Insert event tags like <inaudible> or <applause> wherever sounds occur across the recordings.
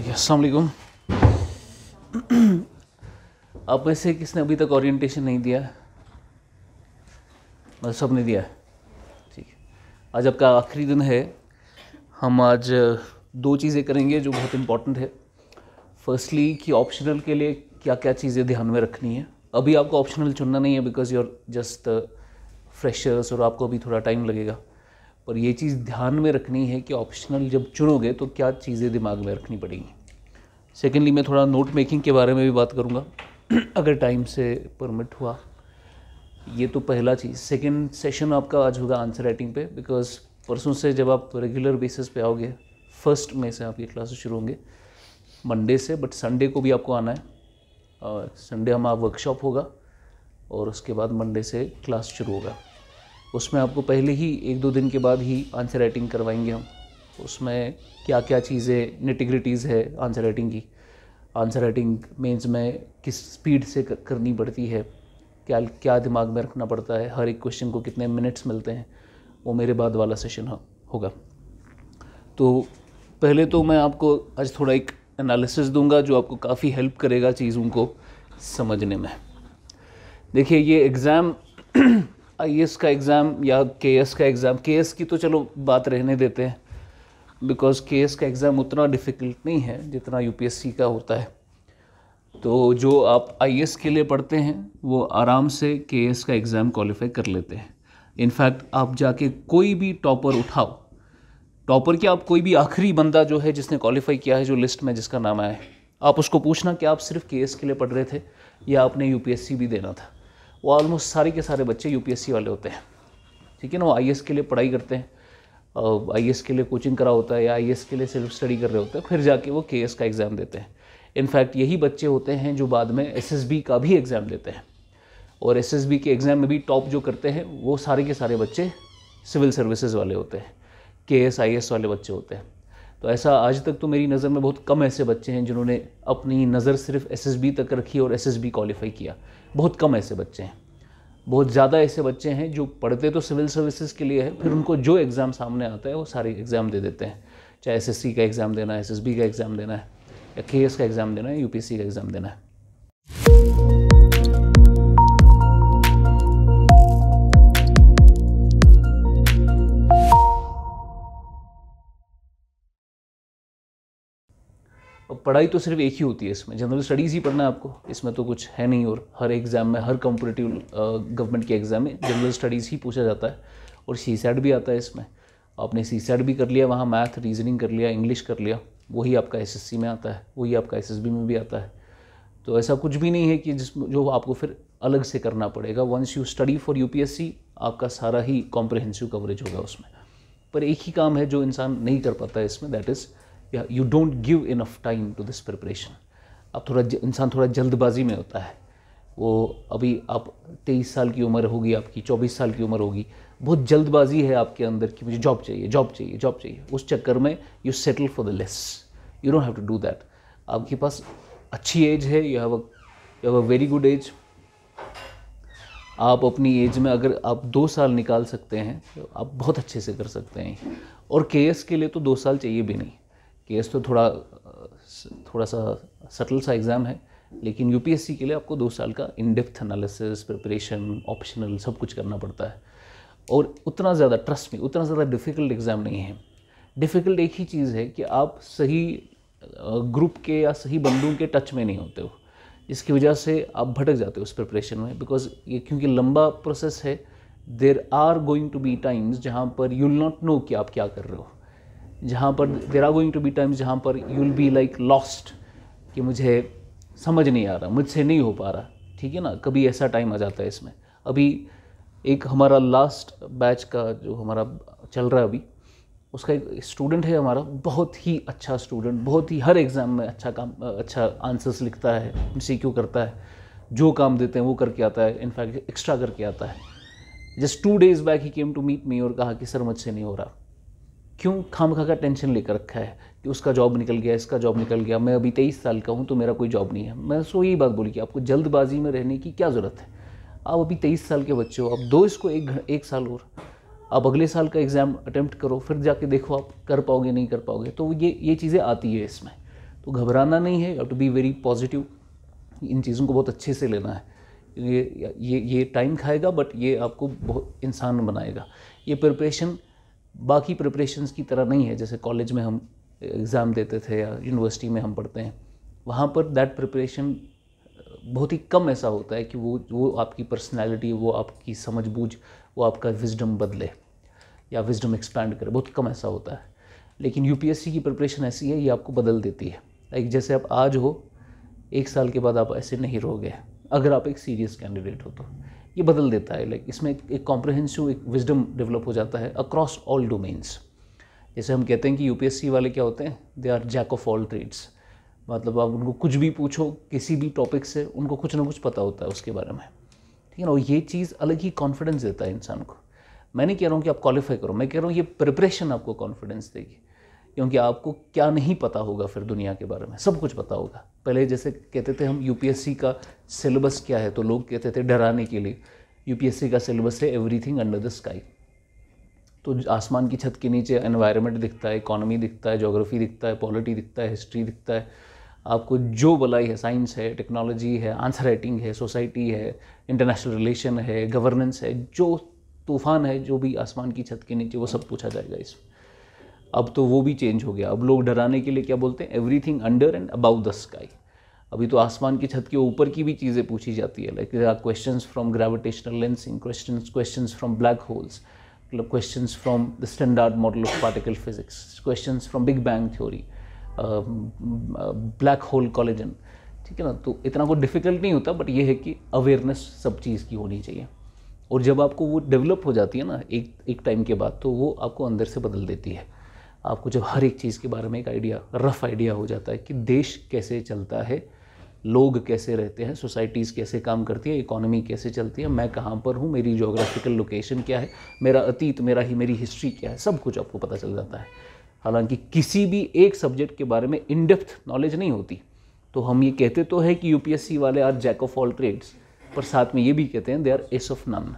चलिए अस्सलाम आप में से किसने अभी तक ओरिएंटेशन नहीं दिया मतलब सब ने दिया ठीक है आज आपका आखिरी दिन है हम आज दो चीज़ें करेंगे जो बहुत इम्पॉर्टेंट है फर्स्टली कि ऑप्शनल के लिए क्या क्या चीज़ें ध्यान में रखनी है अभी आपको ऑप्शनल चुनना नहीं है because you are just freshers और आपको अभी थोड़ा टाइम लगेगा पर यह चीज़ ध्यान में रखनी है कि ऑप्शनल जब चुनोगे तो क्या चीज़ें दिमाग में रखनी पड़ेंगी सेकेंडली मैं थोड़ा नोट मेकिंग के बारे में भी बात करूँगा <clears throat> अगर टाइम से परमिट हुआ ये तो पहला चीज़ सेकेंड सेशन आपका आज होगा आंसर राइटिंग पे बिकॉज परसों से जब आप रेगुलर बेसिस पे आओगे फर्स्ट में से आपकी क्लासेस शुरू होंगे मंडे से बट संडे को भी आपको आना है और संडे हमारा वर्कशॉप होगा और उसके बाद मंडे से क्लास शुरू होगा उसमें आपको पहले ही एक दो दिन के बाद ही आंसर राइटिंग करवाएंगे हम उसमें क्या क्या चीज़ें निटिग्रिटीज़ है आंसर राइटिंग की आंसर राइटिंग मेंस में किस स्पीड से करनी पड़ती है क्या क्या दिमाग में रखना पड़ता है हर एक क्वेश्चन को कितने मिनट्स मिलते हैं वो मेरे बाद वाला सेशन हो, होगा तो पहले तो मैं आपको आज थोड़ा एक एनालिसिस दूंगा जो आपको काफ़ी हेल्प करेगा चीज़ों को समझने में देखिए ये एग्ज़ाम <clears throat> आई का एग्ज़ाम या के का एग्ज़ाम के की तो चलो बात रहने देते हैं बिकॉज के का एग्ज़ाम उतना डिफ़िकल्ट नहीं है जितना यू का होता है तो जो आप आई के लिए पढ़ते हैं वो आराम से के का एग्ज़ाम क्वालिफाई कर लेते हैं इनफैक्ट आप जाके कोई भी टॉपर उठाओ टॉपर क्या आप कोई भी आखिरी बंदा जो है जिसने क्वालिफाई किया है जो लिस्ट में जिसका नाम आया है आप उसको पूछना कि आप सिर्फ के के लिए पढ़ रहे थे या आपने यू भी देना था वो ऑलमोस्ट सारे के सारे बच्चे यू वाले होते हैं ठीक है ना वो आई के लिए पढ़ाई करते हैं आई के लिए कोचिंग करा होता है या आई के लिए सेल्फ स्टडी कर रहे होते हैं फिर जाके वो के का एग्ज़ाम देते हैं इनफैक्ट यही बच्चे होते हैं जो बाद में एस का भी एग्ज़ाम देते हैं और एस के एग्ज़ाम में भी टॉप जो करते हैं वो सारे के सारे बच्चे सिविल सर्विसेज वाले होते हैं के एस आई एस वाले बच्चे होते हैं तो ऐसा आज तक तो मेरी नज़र में बहुत कम ऐसे बच्चे हैं जिन्होंने अपनी नज़र सिर्फ एस तक रखी और एस क्वालिफाई किया बहुत कम ऐसे बच्चे हैं बहुत ज़्यादा ऐसे बच्चे हैं जो पढ़ते तो सिविल सर्विसेज के लिए है फिर उनको जो एग्ज़ाम सामने आता है वो सारे एग्ज़ाम दे देते हैं चाहे एस का एग्ज़ाम देना है एस का एग्ज़ाम देना है या के का एग्ज़ाम देना है यू का एग्ज़ाम देना है और पढ़ाई तो सिर्फ एक ही होती है इसमें जनरल स्टडीज़ ही पढ़ना है आपको इसमें तो कुछ है नहीं और हर एग्ज़ाम में हर कॉम्पिटेटिव गवर्नमेंट के एग्ज़ाम में जनरल स्टडीज़ ही पूछा जाता है और सी सैड भी आता है इसमें आपने सी सैड भी कर लिया वहाँ मैथ रीजनिंग कर लिया इंग्लिश कर लिया वही आपका एस एस सी में आता है वही आपका एस एस बी में भी आता है तो ऐसा कुछ भी नहीं है कि जिस जो आपको फिर अलग से करना पड़ेगा once you study for U P S C आपका सारा ही कॉम्प्रिहेंसिव कवरेज होगा उसमें पर एक ही काम है जो इंसान नहीं कर पाता है इसमें दैट इज़ या you don't give enough time to this preparation अब थोड़ा इंसान थोड़ा जल्दबाजी में होता है वो अभी आप तेईस साल की उम्र होगी आपकी चौबीस साल की उम्र होगी बहुत जल्दबाजी है आपके अंदर कि मुझे जॉब चाहिए जॉब चाहिए जॉब चाहिए उस चक्कर में you settle for the less you don't have to do that आपके पास अच्छी एज है you have you have a very good age आप अपनी एज में अगर आप दो साल निकाल सकते हैं तो आप बहुत अच्छे से कर सकते हैं और के के लिए तो दो साल चाहिए भी नहीं केस तो थोड़ा थोड़ा सा सटल सा एग्ज़ाम है लेकिन यूपीएससी के लिए आपको दो साल का in depth analysis preparation optional सब कुछ करना पड़ता है और उतना ज़्यादा ट्रस्ट में उतना ज़्यादा डिफ़िकल्ट एग्ज़ाम नहीं है डिफ़िकल्ट एक ही चीज़ है कि आप सही ग्रुप के या सही बंदूक के टच में नहीं होते हो जिसकी वजह से आप भटक जाते हो उस प्रिपरेशन में बिकॉज ये क्योंकि लंबा प्रोसेस है there are going to be times जहाँ पर यू नॉट नो कि आप क्या कर रहे हो जहाँ पर there are going to be times जहाँ पर you will be like lost कि मुझे समझ नहीं आ रहा मुझसे नहीं हो पा रहा ठीक है ना कभी ऐसा टाइम आ जाता है इसमें अभी एक हमारा लास्ट बैच का जो हमारा चल रहा है अभी उसका एक स्टूडेंट है हमारा बहुत ही अच्छा स्टूडेंट बहुत ही हर एग्ज़ाम में अच्छा काम अच्छा आंसर्स लिखता है सी क्यू करता है जो काम देते हैं वो करके आता है इनफैक्ट एक्स्ट्रा करके आता है जस्ट टू डेज़ बैक ही केम टू मीट मी और कहा कि सर मुझसे नहीं हो रहा क्यों खाम खा का टेंशन लेकर रखा है कि उसका जॉब निकल गया इसका जॉब निकल गया मैं अभी तेईस साल का हूँ तो मेरा कोई जॉब नहीं है मैं सो यही बात बोली कि आपको जल्दबाजी में रहने की क्या ज़रूरत है आप अभी तेईस साल के बच्चे हो आप दो इसको एक एक साल और आप अगले साल का एग्ज़ाम अटैम्प्ट करो फिर जाके देखो आप कर पाओगे नहीं कर पाओगे तो ये ये चीज़ें आती है इसमें तो घबराना नहीं है टू बी वेरी पॉजिटिव इन चीज़ों को बहुत अच्छे से लेना है ये ये ये टाइम खाएगा बट ये आपको बहुत इंसान बनाएगा ये प्रिपरेशन बाकी प्रिपरेशंस की तरह नहीं है जैसे कॉलेज में हम एग्ज़ाम देते थे या यूनिवर्सिटी में हम पढ़ते हैं वहाँ पर दैट प्रिपरेशन बहुत ही कम ऐसा होता है कि वो वो आपकी पर्सनैलिटी वो आपकी समझ बूझ वो आपका विजडम बदले या विजडम एक्सपैंड करे बहुत कम ऐसा होता है लेकिन यूपीएससी की प्रिपरेशन ऐसी है ये आपको बदल देती है लाइक जैसे आप आज हो एक साल के बाद आप ऐसे नहीं रहोगे अगर आप एक सीरियस कैंडिडेट हो तो ये बदल देता है लाइक इसमें एक कॉम्प्रहेंसिव एक विजडम डेवलप हो जाता है अक्रॉस ऑल डोमेन्स जैसे हम कहते हैं कि यूपीएससी वाले क्या होते हैं they are jack of all trades मतलब आप उनको कुछ भी पूछो किसी भी टॉपिक से उनको कुछ ना कुछ पता होता है उसके बारे में ठीक है ना और ये चीज़ अलग ही कॉन्फिडेंस देता है इंसान को मैं नहीं कह रहा हूँ कि आप क्वालिफाई करो मैं कह रहा हूँ ये प्रिपरेशन आपको कॉन्फिडेंस देगी क्योंकि आपको क्या नहीं पता होगा फिर दुनिया के बारे में सब कुछ पता होगा पहले जैसे कहते थे हम यूपीएससी का सिलेबस क्या है तो लोग कहते थे डराने के लिए यूपीएससी का सिलेबस है एवरीथिंग अंडर द स्काई तो आसमान की छत के नीचे एनवायरनमेंट दिखता है इकोनॉमी दिखता है जोग्राफी दिखता है पॉलिटी दिखता है हिस्ट्री दिखता है आपको जो बलाई है साइंस है टेक्नोलॉजी है आंसर राइटिंग है सोसाइटी है इंटरनेशनल रिलेशन है गवर्नेंस है जो तूफान है जो भी आसमान की छत के नीचे वो सब पूछा जाएगा इसमें अब तो वो भी चेंज हो गया अब लोग डराने के लिए क्या बोलते हैं thing under and above the sky अभी तो आसमान की छत के ऊपर की भी चीज़ें पूछी जाती है like question from gravitational lensing question question from black holes मतलब question from the standard model of particle physics question from big bang theory black hole collision ठीक है ना तो इतना कोई डिफ़िकल्ट नहीं होता बट ये है कि अवेयरनेस सब चीज़ की होनी चाहिए और जब आपको वो डेवलप हो जाती है ना एक एक टाइम के बाद तो वो आपको अंदर से बदल देती है आपको जब हर एक चीज़ के बारे में एक आइडिया रफ आइडिया हो जाता है कि देश कैसे चलता है लोग कैसे रहते हैं सोसाइटीज़ कैसे काम करती है इकोनॉमी कैसे चलती है मैं कहाँ पर हूँ मेरी जोग्राफिकल लोकेशन क्या है मेरा अतीत मेरा ही मेरी हिस्ट्री क्या है सब कुछ आपको पता चल जाता है हालांकि किसी भी एक सब्जेक्ट के बारे में इनडेप्थ नॉलेज नहीं होती तो हम ये कहते तो है कि यूपीएससी वाले are jack of all trades पर साथ में ये भी कहते हैं they are ace of none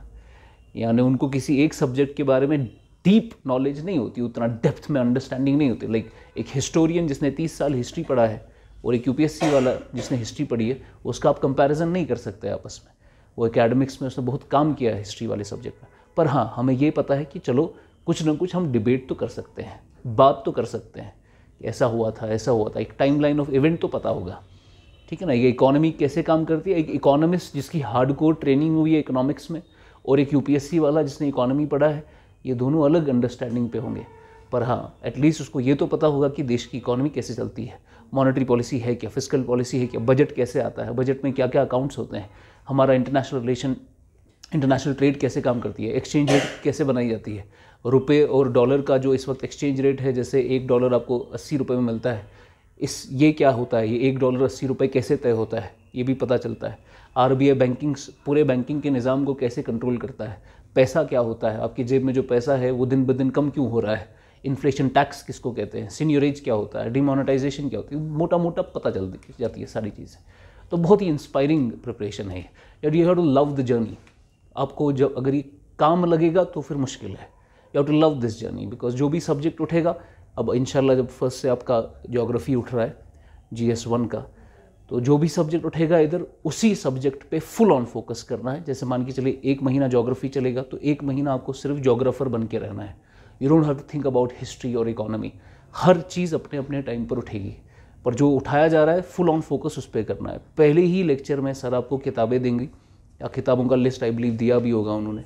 यानी उनको किसी एक सब्जेक्ट के बारे में डीप नॉलेज नहीं होती उतना डेप्थ में अंडरस्टैंडिंग नहीं होती लाइक like, एक हिस्टोरियन जिसने तीस साल हिस्ट्री पढ़ा है और एक यूपीएससी वाला जिसने हिस्ट्री पढ़ी है उसका आप कंपैरिजन नहीं कर सकते आपस में वो एकेडमिक्स में उसने बहुत काम किया है हिस्ट्री वाले सब्जेक्ट में पर हाँ हमें ये पता है कि चलो कुछ ना कुछ हम डिबेट तो कर सकते हैं बात तो कर सकते हैं ऐसा हुआ था ऐसा हुआ था एक टाइम लाइन ऑफ इवेंट तो पता होगा ठीक है ना ये इकोनॉमी कैसे काम करती है एक इकोनॉमिस्ट जिसकी हार्ड कोर ट्रेनिंग हुई है इकोनॉमिक्स में और एक यूपीएससी वाला जिसने इकोनॉमी पढ़ा है ये दोनों अलग अंडरस्टैंडिंग पे होंगे पर हाँ एटलीस्ट उसको ये तो पता होगा कि देश की इकोनॉमी कैसे चलती है मॉनेटरी पॉलिसी है क्या फिजिकल पॉलिसी है क्या बजट कैसे आता है बजट में क्या क्या अकाउंट्स होते हैं हमारा इंटरनेशनल रिलेशन इंटरनेशनल ट्रेड कैसे काम करती है एक्सचेंज रेट कैसे बनाई जाती है रुपये और डॉलर का जो इस वक्त एक्सचेंज रेट है जैसे एक डॉलर आपको अस्सी रुपये में मिलता है इस ये क्या होता है ये एक डॉलर अस्सी रुपये कैसे तय होता है ये भी पता चलता है आर बैंकिंग पूरे बैंकिंग के निज़ाम को कैसे कंट्रोल करता है पैसा क्या होता है आपकी जेब में जो पैसा है वो दिन ब दिन कम क्यों हो रहा है इन्फ्लेशन टैक्स किसको कहते हैं सीनियरेज क्या होता है डिमोनेटाइजेशन क्या होती है मोटा मोटा पता चल जाती है सारी चीज़ें तो बहुत ही इंस्पायरिंग प्रिपरेशन है you have to love the journey आपको जब अगर ये काम लगेगा तो फिर मुश्किल है you have to love this journey because जो भी सब्जेक्ट उठेगा अब इन जब फर्स्ट से आपका जोग्राफ़ी उठ रहा है जी एस वन का तो जो भी सब्जेक्ट उठेगा इधर उसी सब्जेक्ट पे फुल ऑन फोकस करना है जैसे मान के चलिए एक महीना जोग्राफी चलेगा तो एक महीना आपको सिर्फ जोग्राफर बन के रहना है you don't have to think about history और इकोनॉमी हर चीज़ अपने अपने टाइम पर उठेगी पर जो उठाया जा रहा है फुल ऑन फोकस उस पर करना है पहले ही लेक्चर में सर आपको किताबें देंगी या किताबों का लिस्ट आई बिलीव दिया भी होगा उन्होंने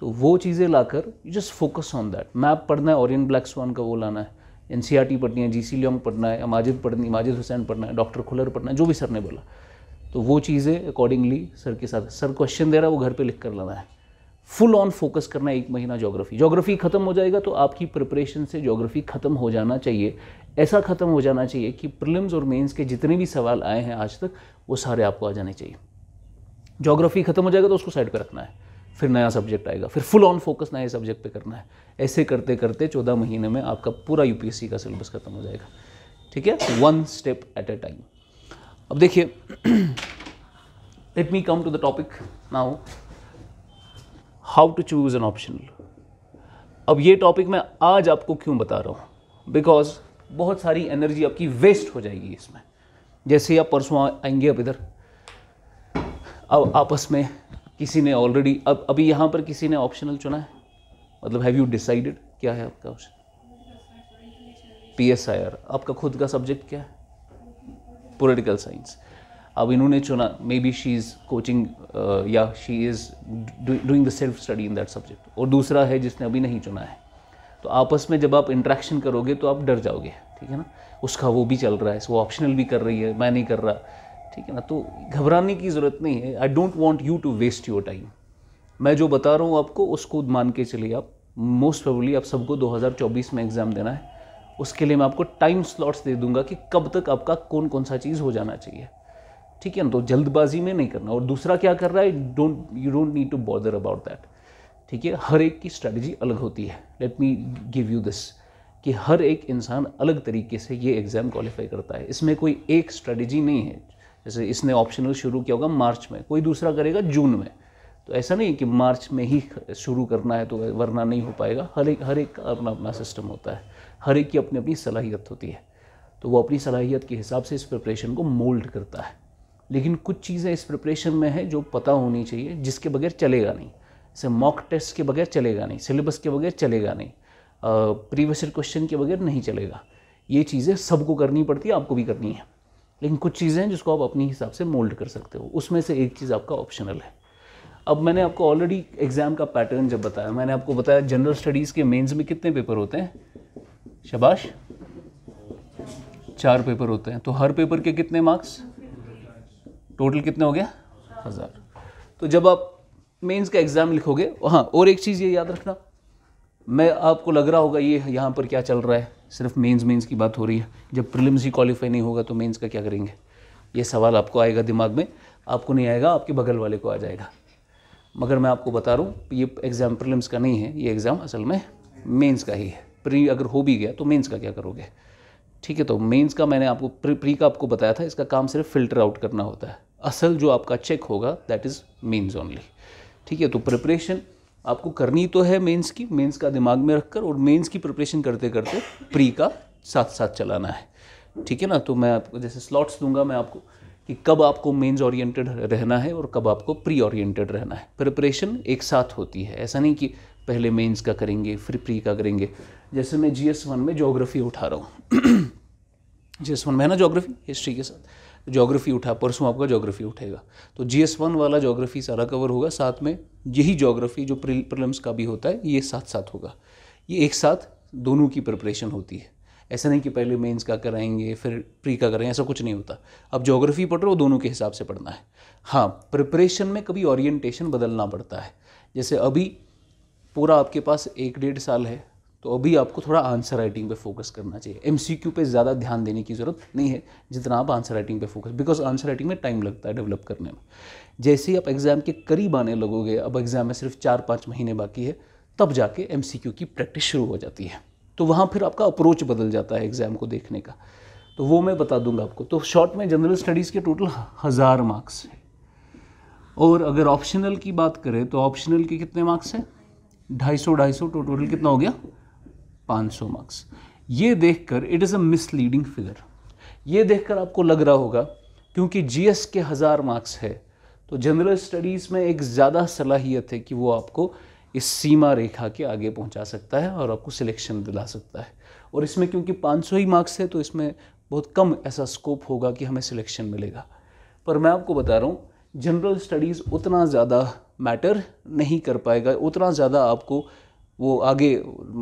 तो वो चीज़ें लाकर you just focus on that map पढ़ना है ऑरियन ब्लैक स्वान का वो लाना है एन सी आर टी पढ़नी है जी सी लियोंग पढ़ना है माजिद पढ़नी माजिद हुसैन पढ़ना है डॉक्टर खुलर पढ़ना है जो भी सर ने बोला तो वो चीज़ें अकॉर्डिंगली सर के साथ सर क्वेश्चन दे रहा है वो घर पर लिख कर लाना है फुल ऑन फोकस करना है एक महीना जोग्राफी जोग्राफी ख़त्म हो जाएगा तो आपकी प्रिपरेशन से जोग्राफी ख़त्म हो जाना चाहिए ऐसा ख़त्म हो जाना चाहिए कि प्रिलिम्स और मेंस के जितने भी सवाल आए हैं आज तक वो सारे आपको आ जाने चाहिए जोग्राफी ख़त्म हो जाएगा तो उसको साइड पर रखना है फिर नया सब्जेक्ट आएगा फिर फुल ऑन फोकस नए सब्जेक्ट पे करना है ऐसे करते करते चौदह महीने में आपका पूरा यूपीएससी का सिलेबस खत्म हो जाएगा ठीक है one step at a time अब देखिए let me come to the topic now how to choose an optional अब ये टॉपिक मैं आज आपको क्यों बता रहा हूँ बिकॉज बहुत सारी एनर्जी आपकी वेस्ट हो जाएगी इसमें जैसे आप परसों आएंगे अब इधर अब आपस में किसी ने ऑलरेडी अब अभी यहाँ पर किसी ने ऑप्शनल चुना है मतलब हैव यू डिसाइडेड क्या है आपका option P S I R आपका खुद का सब्जेक्ट क्या है पोलिटिकल साइंस अब इन्होंने चुना maybe she is coaching या she is doing the self study in that subject और दूसरा है जिसने अभी नहीं चुना है तो आपस में जब आप इंट्रैक्शन करोगे तो आप डर जाओगे ठीक है ना उसका वो भी चल रहा है वो ऑप्शनल भी कर रही है मैं नहीं कर रहा ठीक है ना तो घबराने की ज़रूरत नहीं है I don't want you to waste your time मैं जो बता रहा हूँ आपको उसको मान के चलिए आप मोस्ट प्रोबली आप सबको 2024 में एग्ज़ाम देना है उसके लिए मैं आपको टाइम स्लॉट्स दे दूंगा कि कब तक आपका कौन कौन सा चीज़ हो जाना चाहिए ठीक है ना तो जल्दबाजी में नहीं करना और दूसरा क्या कर रहा है don't you don't need to bother about that ठीक है हर एक की स्ट्रैटेजी अलग होती है let me give you this कि हर एक इंसान अलग तरीके से ये एग्ज़ाम क्वालिफाई करता है इसमें कोई एक स्ट्रैटेजी नहीं है जैसे इसने ऑप्शनल शुरू किया होगा मार्च में कोई दूसरा करेगा जून में तो ऐसा नहीं कि मार्च में ही शुरू करना है तो वरना नहीं हो पाएगा हर एक हर एक का अपना अपना सिस्टम होता है हर एक की अपनी अपनी सलाहियत होती है तो वो अपनी सलाहियत के हिसाब से इस प्रिपरेशन को मोल्ड करता है लेकिन कुछ चीज़ें इस प्रिपरेशन में है जो पता होनी चाहिए जिसके बगैर चलेगा नहीं जैसे मॉक टेस्ट के बगैर चलेगा नहीं सिलेबस के बगैर चलेगा नहीं प्रीवियस क्वेश्चन के बगैर नहीं चलेगा ये चीज़ें सबको करनी पड़ती है आपको भी करनी है लेकिन कुछ चीज़ें हैं जिसको आप अपने हिसाब से मोल्ड कर सकते हो उसमें से एक चीज़ आपका ऑप्शनल है अब मैंने आपको ऑलरेडी एग्ज़ाम का पैटर्न जब बताया मैंने आपको बताया जनरल स्टडीज़ के मेंस में कितने पेपर होते हैं शबाश चार पेपर होते हैं तो हर पेपर के कितने मार्क्स टोटल कितने हो गया हज़ार तो जब आप मेंस का एग्ज़ाम लिखोगे हाँ और एक चीज़ ये याद रखना मैं आपको लग रहा होगा ये यहाँ पर क्या चल रहा है सिर्फ मेंस मेंस की बात हो रही है जब प्रिलिम्स ही क्वालिफाई नहीं होगा तो मेंस का क्या करेंगे ये सवाल आपको आएगा दिमाग में आपको नहीं आएगा आपके बगल वाले को आ जाएगा मगर मैं आपको बता रहा हूँ ये एग्ज़ाम प्रिलिम्स का नहीं है ये एग्ज़ाम असल में मेंस का ही है प्री अगर हो भी गया तो मेंस का क्या करोगे ठीक है तो मेंस का मैंने आपको प्री प्री का आपको बताया था इसका काम सिर्फ फिल्टर आउट करना होता है असल जो आपका चेक होगा दैट इज़ मेंस ओनली ठीक है तो प्रिपरेशन आपको करनी तो है मेंस की मेंस का दिमाग में रखकर और मेंस की प्रिपरेशन करते करते प्री का साथ साथ चलाना है ठीक है ना तो मैं आपको जैसे स्लॉट्स दूंगा मैं आपको कि कब आपको मेंस ओरिएंटेड रहना है और कब आपको प्री ओरिएंटेड रहना है प्रिपरेशन एक साथ होती है ऐसा नहीं कि पहले मेंस का करेंगे फिर प्री का करेंगे जैसे मैं जी एस वन में जोग्राफ़ी उठा रहा हूँ जी एस वन में है ना जोग्राफ़ी हिस्ट्री के साथ तो जोग्राफी उठा परसों आपका जोग्राफी उठेगा तो जी एस वन वाला जोग्राफी सारा कवर होगा साथ में यही जोग्राफी जो प्रिलिम्स का भी होता है ये साथ साथ होगा ये एक साथ दोनों की प्रिपरेशन होती है ऐसा नहीं कि पहले मेंस का कराएंगे फिर प्री का कराएंगे ऐसा कुछ नहीं होता अब जोग्राफी पढ़ रहे हो दोनों के हिसाब से पढ़ना है हाँ प्रिपरेशन में कभी ओरिएंटेशन बदलना पड़ता है जैसे अभी पूरा आपके पास एक डेढ़ साल है तो अभी आपको थोड़ा आंसर राइटिंग पे फोकस करना चाहिए एम सी क्यू पर ज़्यादा ध्यान देने की ज़रूरत नहीं है जितना आप आंसर राइटिंग पे फोकस बिकॉज आंसर राइटिंग में टाइम लगता है डेवलप करने में जैसे ही आप एग्ज़ाम के करीब आने लगोगे अब एग्ज़ाम में सिर्फ चार पाँच महीने बाकी है तब जाके एम सी क्यू की प्रैक्टिस शुरू हो जाती है तो वहाँ फिर आपका अप्रोच बदल जाता है एग्ज़ाम को देखने का तो वो मैं बता दूंगा आपको तो शॉर्ट में जनरल स्टडीज़ के टोटल हज़ार मार्क्स हैं और अगर ऑप्शनल की बात करें तो ऑप्शनल के कितने मार्क्स हैं ढाई सौ ढाई सौ टोटल कितना हो गया 500 मार्क्स ये देखकर it is a misleading figure ये देखकर आपको लग रहा होगा क्योंकि जीएस के हज़ार मार्क्स है तो जनरल स्टडीज़ में एक ज़्यादा सलाहियत है कि वो आपको इस सीमा रेखा के आगे पहुंचा सकता है और आपको सिलेक्शन दिला सकता है और इसमें क्योंकि 500 ही मार्क्स है तो इसमें बहुत कम ऐसा स्कोप होगा कि हमें सिलेक्शन मिलेगा पर मैं आपको बता रहा हूँ जनरल स्टडीज़ उतना ज़्यादा मैटर नहीं कर पाएगा उतना ज़्यादा आपको वो आगे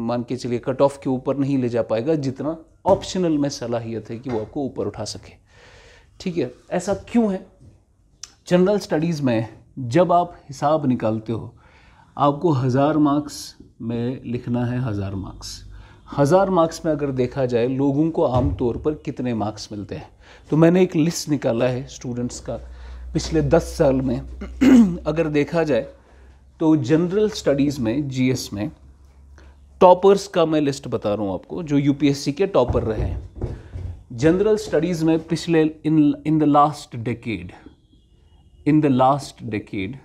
मान के चलिए कट ऑफ के ऊपर नहीं ले जा पाएगा जितना ऑप्शनल में सलाहियत है कि वो आपको ऊपर उठा सके ठीक है ऐसा क्यों है जनरल स्टडीज़ में जब आप हिसाब निकालते हो आपको हज़ार मार्क्स में लिखना है हज़ार मार्क्स हज़ार मार्क्स में अगर देखा जाए लोगों को आमतौर पर कितने मार्क्स मिलते हैं तो मैंने एक लिस्ट निकाला है स्टूडेंट्स का पिछले दस साल में <clears throat> अगर देखा जाए तो जनरल स्टडीज़ में जीएस में टॉपर्स का मैं लिस्ट बता रहा हूँ आपको जो यूपीएससी के टॉपर रहे हैं जनरल स्टडीज़ में पिछले in in the last decade in the last decade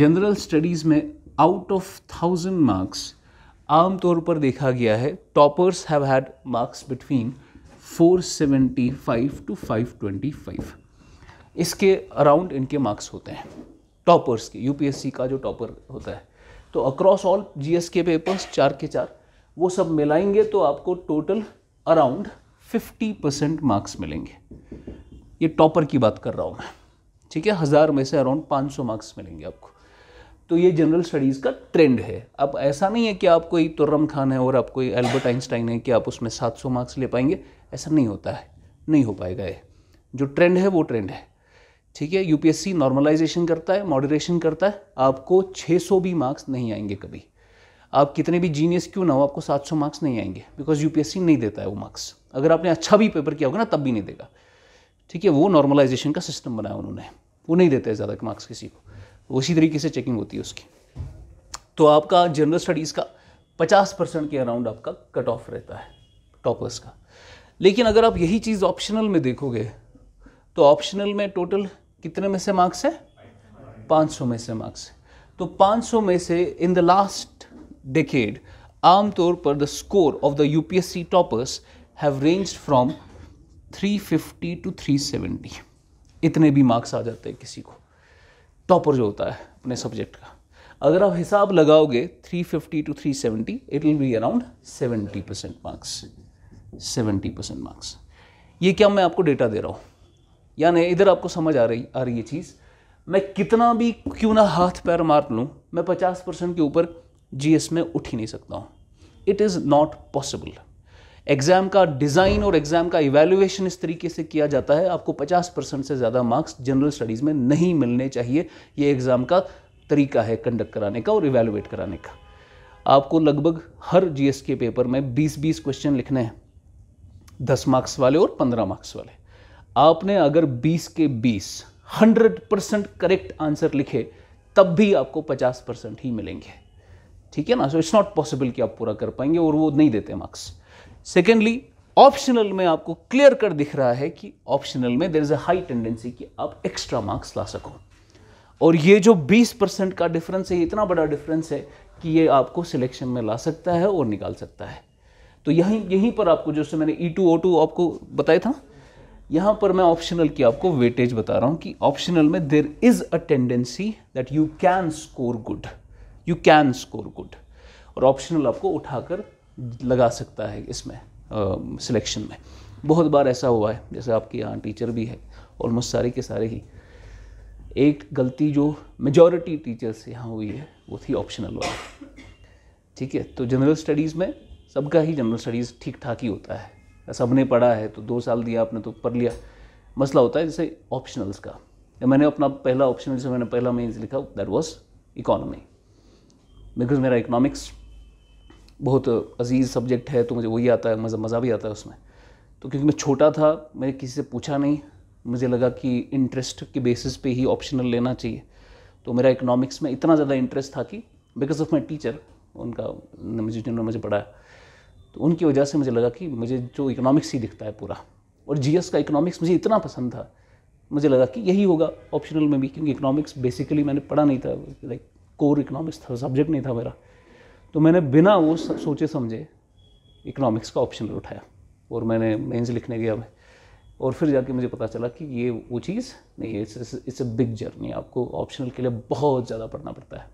general studies में आउट ऑफ थाउजेंड मार्क्स आमतौर पर देखा गया है toppers have had marks between 475 to 525 इसके अराउंड इनके मार्क्स होते हैं टॉपर्स के यूपीएससी का जो टॉपर होता है तो अक्रॉस ऑल एस के पेपर्स चार के चार वो सब मिलाएंगे तो आपको total around fifty percent marks मिलेंगे ये टॉपर की बात कर रहा हूँ मैं ठीक है हज़ार में से अराउंड पाँच सौ मार्क्स मिलेंगे आपको तो ये जनरल स्टडीज़ का ट्रेंड है अब ऐसा नहीं है कि आप कोई तुर्रम खान है और आप कोई एल्बर्ट आइंस्टाइन है कि आप उसमें सात सौ मार्क्स ले पाएंगे ऐसा नहीं होता है नहीं हो पाएगा ये जो ट्रेंड है वो ट्रेंड है ठीक है यूपीएससी नॉर्मलाइजेशन करता है मॉडरेशन करता है आपको 600 भी मार्क्स नहीं आएंगे कभी आप कितने भी जीनियस क्यों ना हो आपको 700 मार्क्स नहीं आएंगे बिकॉज यूपीएससी नहीं देता है वो मार्क्स अगर आपने अच्छा भी पेपर किया होगा ना तब भी नहीं देगा ठीक है वो नॉर्मलाइजेशन का सिस्टम बनाया उन्होंने वो नहीं देते ज़्यादा मार्क्स किसी को उसी तरीके से चेकिंग होती है उसकी तो आपका जनरल स्टडीज़ का पचास परसेंट के अराउंड आपका कट ऑफ रहता है टॉपर्स का लेकिन अगर आप यही चीज़ ऑप्शनल में देखोगे तो ऑप्शनल में टोटल कितने में से मार्क्स है 500 में से मार्क्स तो 500 में से इन द लास्ट डेकेड आमतौर पर the score of the UPSC toppers have range from 350 to 370 इतने भी मार्क्स आ जाते हैं किसी को टॉपर जो होता है अपने सब्जेक्ट का अगर आप हिसाब लगाओगे 350 to 370 it will be around 70 percent marks 70 percent marks ये क्या मैं आपको डेटा दे रहा हूँ यानी इधर आपको समझ आ रही आ रही है चीज़ मैं कितना भी क्यों ना हाथ पैर मार लूँ मैं पचास परसेंट के ऊपर जीएस में उठ ही नहीं सकता हूँ it is not possible exam का डिज़ाइन और एग्ज़ाम का इवेल्युएशन इस तरीके से किया जाता है आपको 50 परसेंट से ज़्यादा मार्क्स जनरल स्टडीज़ में नहीं मिलने चाहिए ये एग्ज़ाम का तरीका है कंडक्ट कराने का और इवेल्युएट कराने का आपको लगभग हर जीएस के पेपर में 20-20 क्वेश्चन लिखने हैं 10 मार्क्स वाले और 15 मार्क्स वाले आपने अगर 20 के 20 100 परसेंट करेक्ट आंसर लिखे तब भी आपको 50 परसेंट ही मिलेंगे ठीक है ना सो इट्स नॉट पॉसिबल कि आप पूरा कर पाएंगे और वो नहीं देते मार्क्स सेकेंडली ऑप्शनल में आपको क्लियर कर दिख रहा है कि ऑप्शनल में there is a high tendency कि आप एक्स्ट्रा मार्क्स ला सको और ये जो 20 परसेंट का डिफरेंस है इतना बड़ा डिफरेंस है कि ये आपको सिलेक्शन में ला सकता है और निकाल सकता है तो यहीं यहीं पर आपको जैसे मैंने ई टू ओ टू आपको बताया था यहाँ पर मैं ऑप्शनल की आपको वेटेज बता रहा हूँ कि ऑप्शनल में there is a tendency that you can score good you can score good और ऑप्शनल आपको उठाकर लगा सकता है इसमें सिलेक्शन में बहुत बार ऐसा हुआ है जैसे आपके यहाँ टीचर भी है ऑलमोस्ट सारे के सारे ही एक गलती जो मेजॉरिटी टीचर से यहाँ हुई है वो थी ऑप्शनल वाली ठीक है तो जनरल स्टडीज़ में सबका ही जनरल स्टडीज़ ठीक ठाक ही होता है सबने पढ़ा है तो दो साल दिया आपने तो पढ़ लिया मसला होता है जैसे ऑप्शनल्स का मैंने अपना पहला ऑप्शनल जैसे मैंने पहला मेन्स लिखा दैट वॉज इकोनॉमी बिकॉज मेरा इकनॉमिक्स बहुत अजीज़ सब्जेक्ट है तो मुझे वही आता है मज़ा मज़ा भी आता है उसमें तो क्योंकि मैं छोटा था मैंने किसी से पूछा नहीं मुझे लगा कि इंटरेस्ट के बेसिस पे ही ऑप्शनल लेना चाहिए तो मेरा इकोनॉमिक्स में इतना ज़्यादा इंटरेस्ट था कि बिकॉज ऑफ माई टीचर उनका मुझे जिन्होंने मुझे पढ़ाया तो उनकी वजह से मुझे लगा कि मुझे जो इकोनॉमिक्स ही दिखता है पूरा और जीएस का इकोनॉमिक्स मुझे इतना पसंद था मुझे लगा कि यही होगा ऑप्शनल में भी क्योंकि इकोनॉमिक्स बेसिकली मैंने पढ़ा नहीं था लाइक कोर इकोनॉमिक्स था सब्जेक्ट नहीं था मेरा तो मैंने बिना वो सोचे समझे इकोनॉमिक्स का ऑप्शनल उठाया और मैंने मेंस लिखने गया मैं और फिर जाके मुझे पता चला कि ये वो चीज़ नहीं है it's it's a big journey आपको ऑप्शनल के लिए बहुत ज़्यादा पढ़ना पड़ता है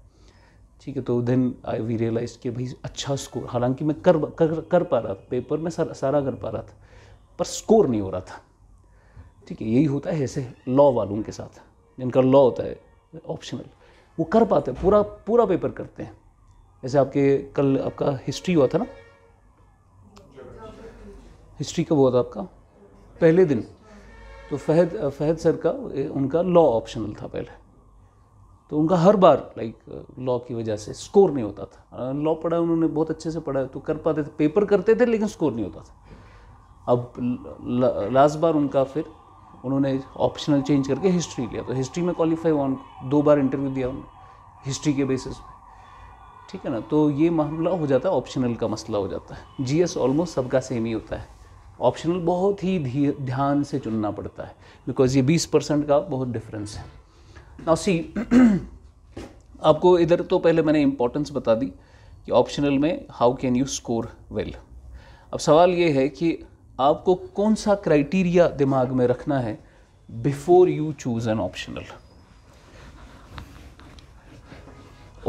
ठीक है तो देन आई वी रियलाइज कि भाई अच्छा स्कोर हालांकि मैं कर कर कर पा रहा था पेपर में सारा सारा कर पा रहा था पर स्कोर नहीं हो रहा था ठीक है यही होता है ऐसे लॉ वालों के साथ जिनका लॉ होता है ऑप्शनल वो कर पाते हैं पूरा पूरा पेपर करते हैं जैसे आपके कल आपका हिस्ट्री हुआ था ना हिस्ट्री कब हुआ था आपका पहले दिन तो फहद फहद सर का उनका लॉ ऑप्शनल था पहले तो उनका हर बार लाइक लॉ की वजह से स्कोर नहीं होता था लॉ पढ़ा उन्होंने बहुत अच्छे से पढ़ा तो कर पाते थे पेपर करते थे लेकिन स्कोर नहीं होता था अब लास्ट बार उनका फिर उन्होंने ऑप्शनल चेंज करके हिस्ट्री लिया तो हिस्ट्री में क्वालिफाई हुआ दो बार इंटरव्यू दिया उन्होंने हिस्ट्री के बेसिस पे ठीक है ना तो ये मामला हो जाता है ऑप्शनल का मसला हो जाता है जी ऑलमोस्ट सबका सेम ही होता है ऑप्शनल बहुत ही ध्यान से चुनना पड़ता है बिकॉज ये बीस परसेंट का बहुत डिफरेंस है नाउ सी <clears throat> आपको इधर तो पहले मैंने इम्पोर्टेंस बता दी कि ऑप्शनल में how can you score well अब सवाल ये है कि आपको कौन सा क्राइटेरिया दिमाग में रखना है before you choose an optional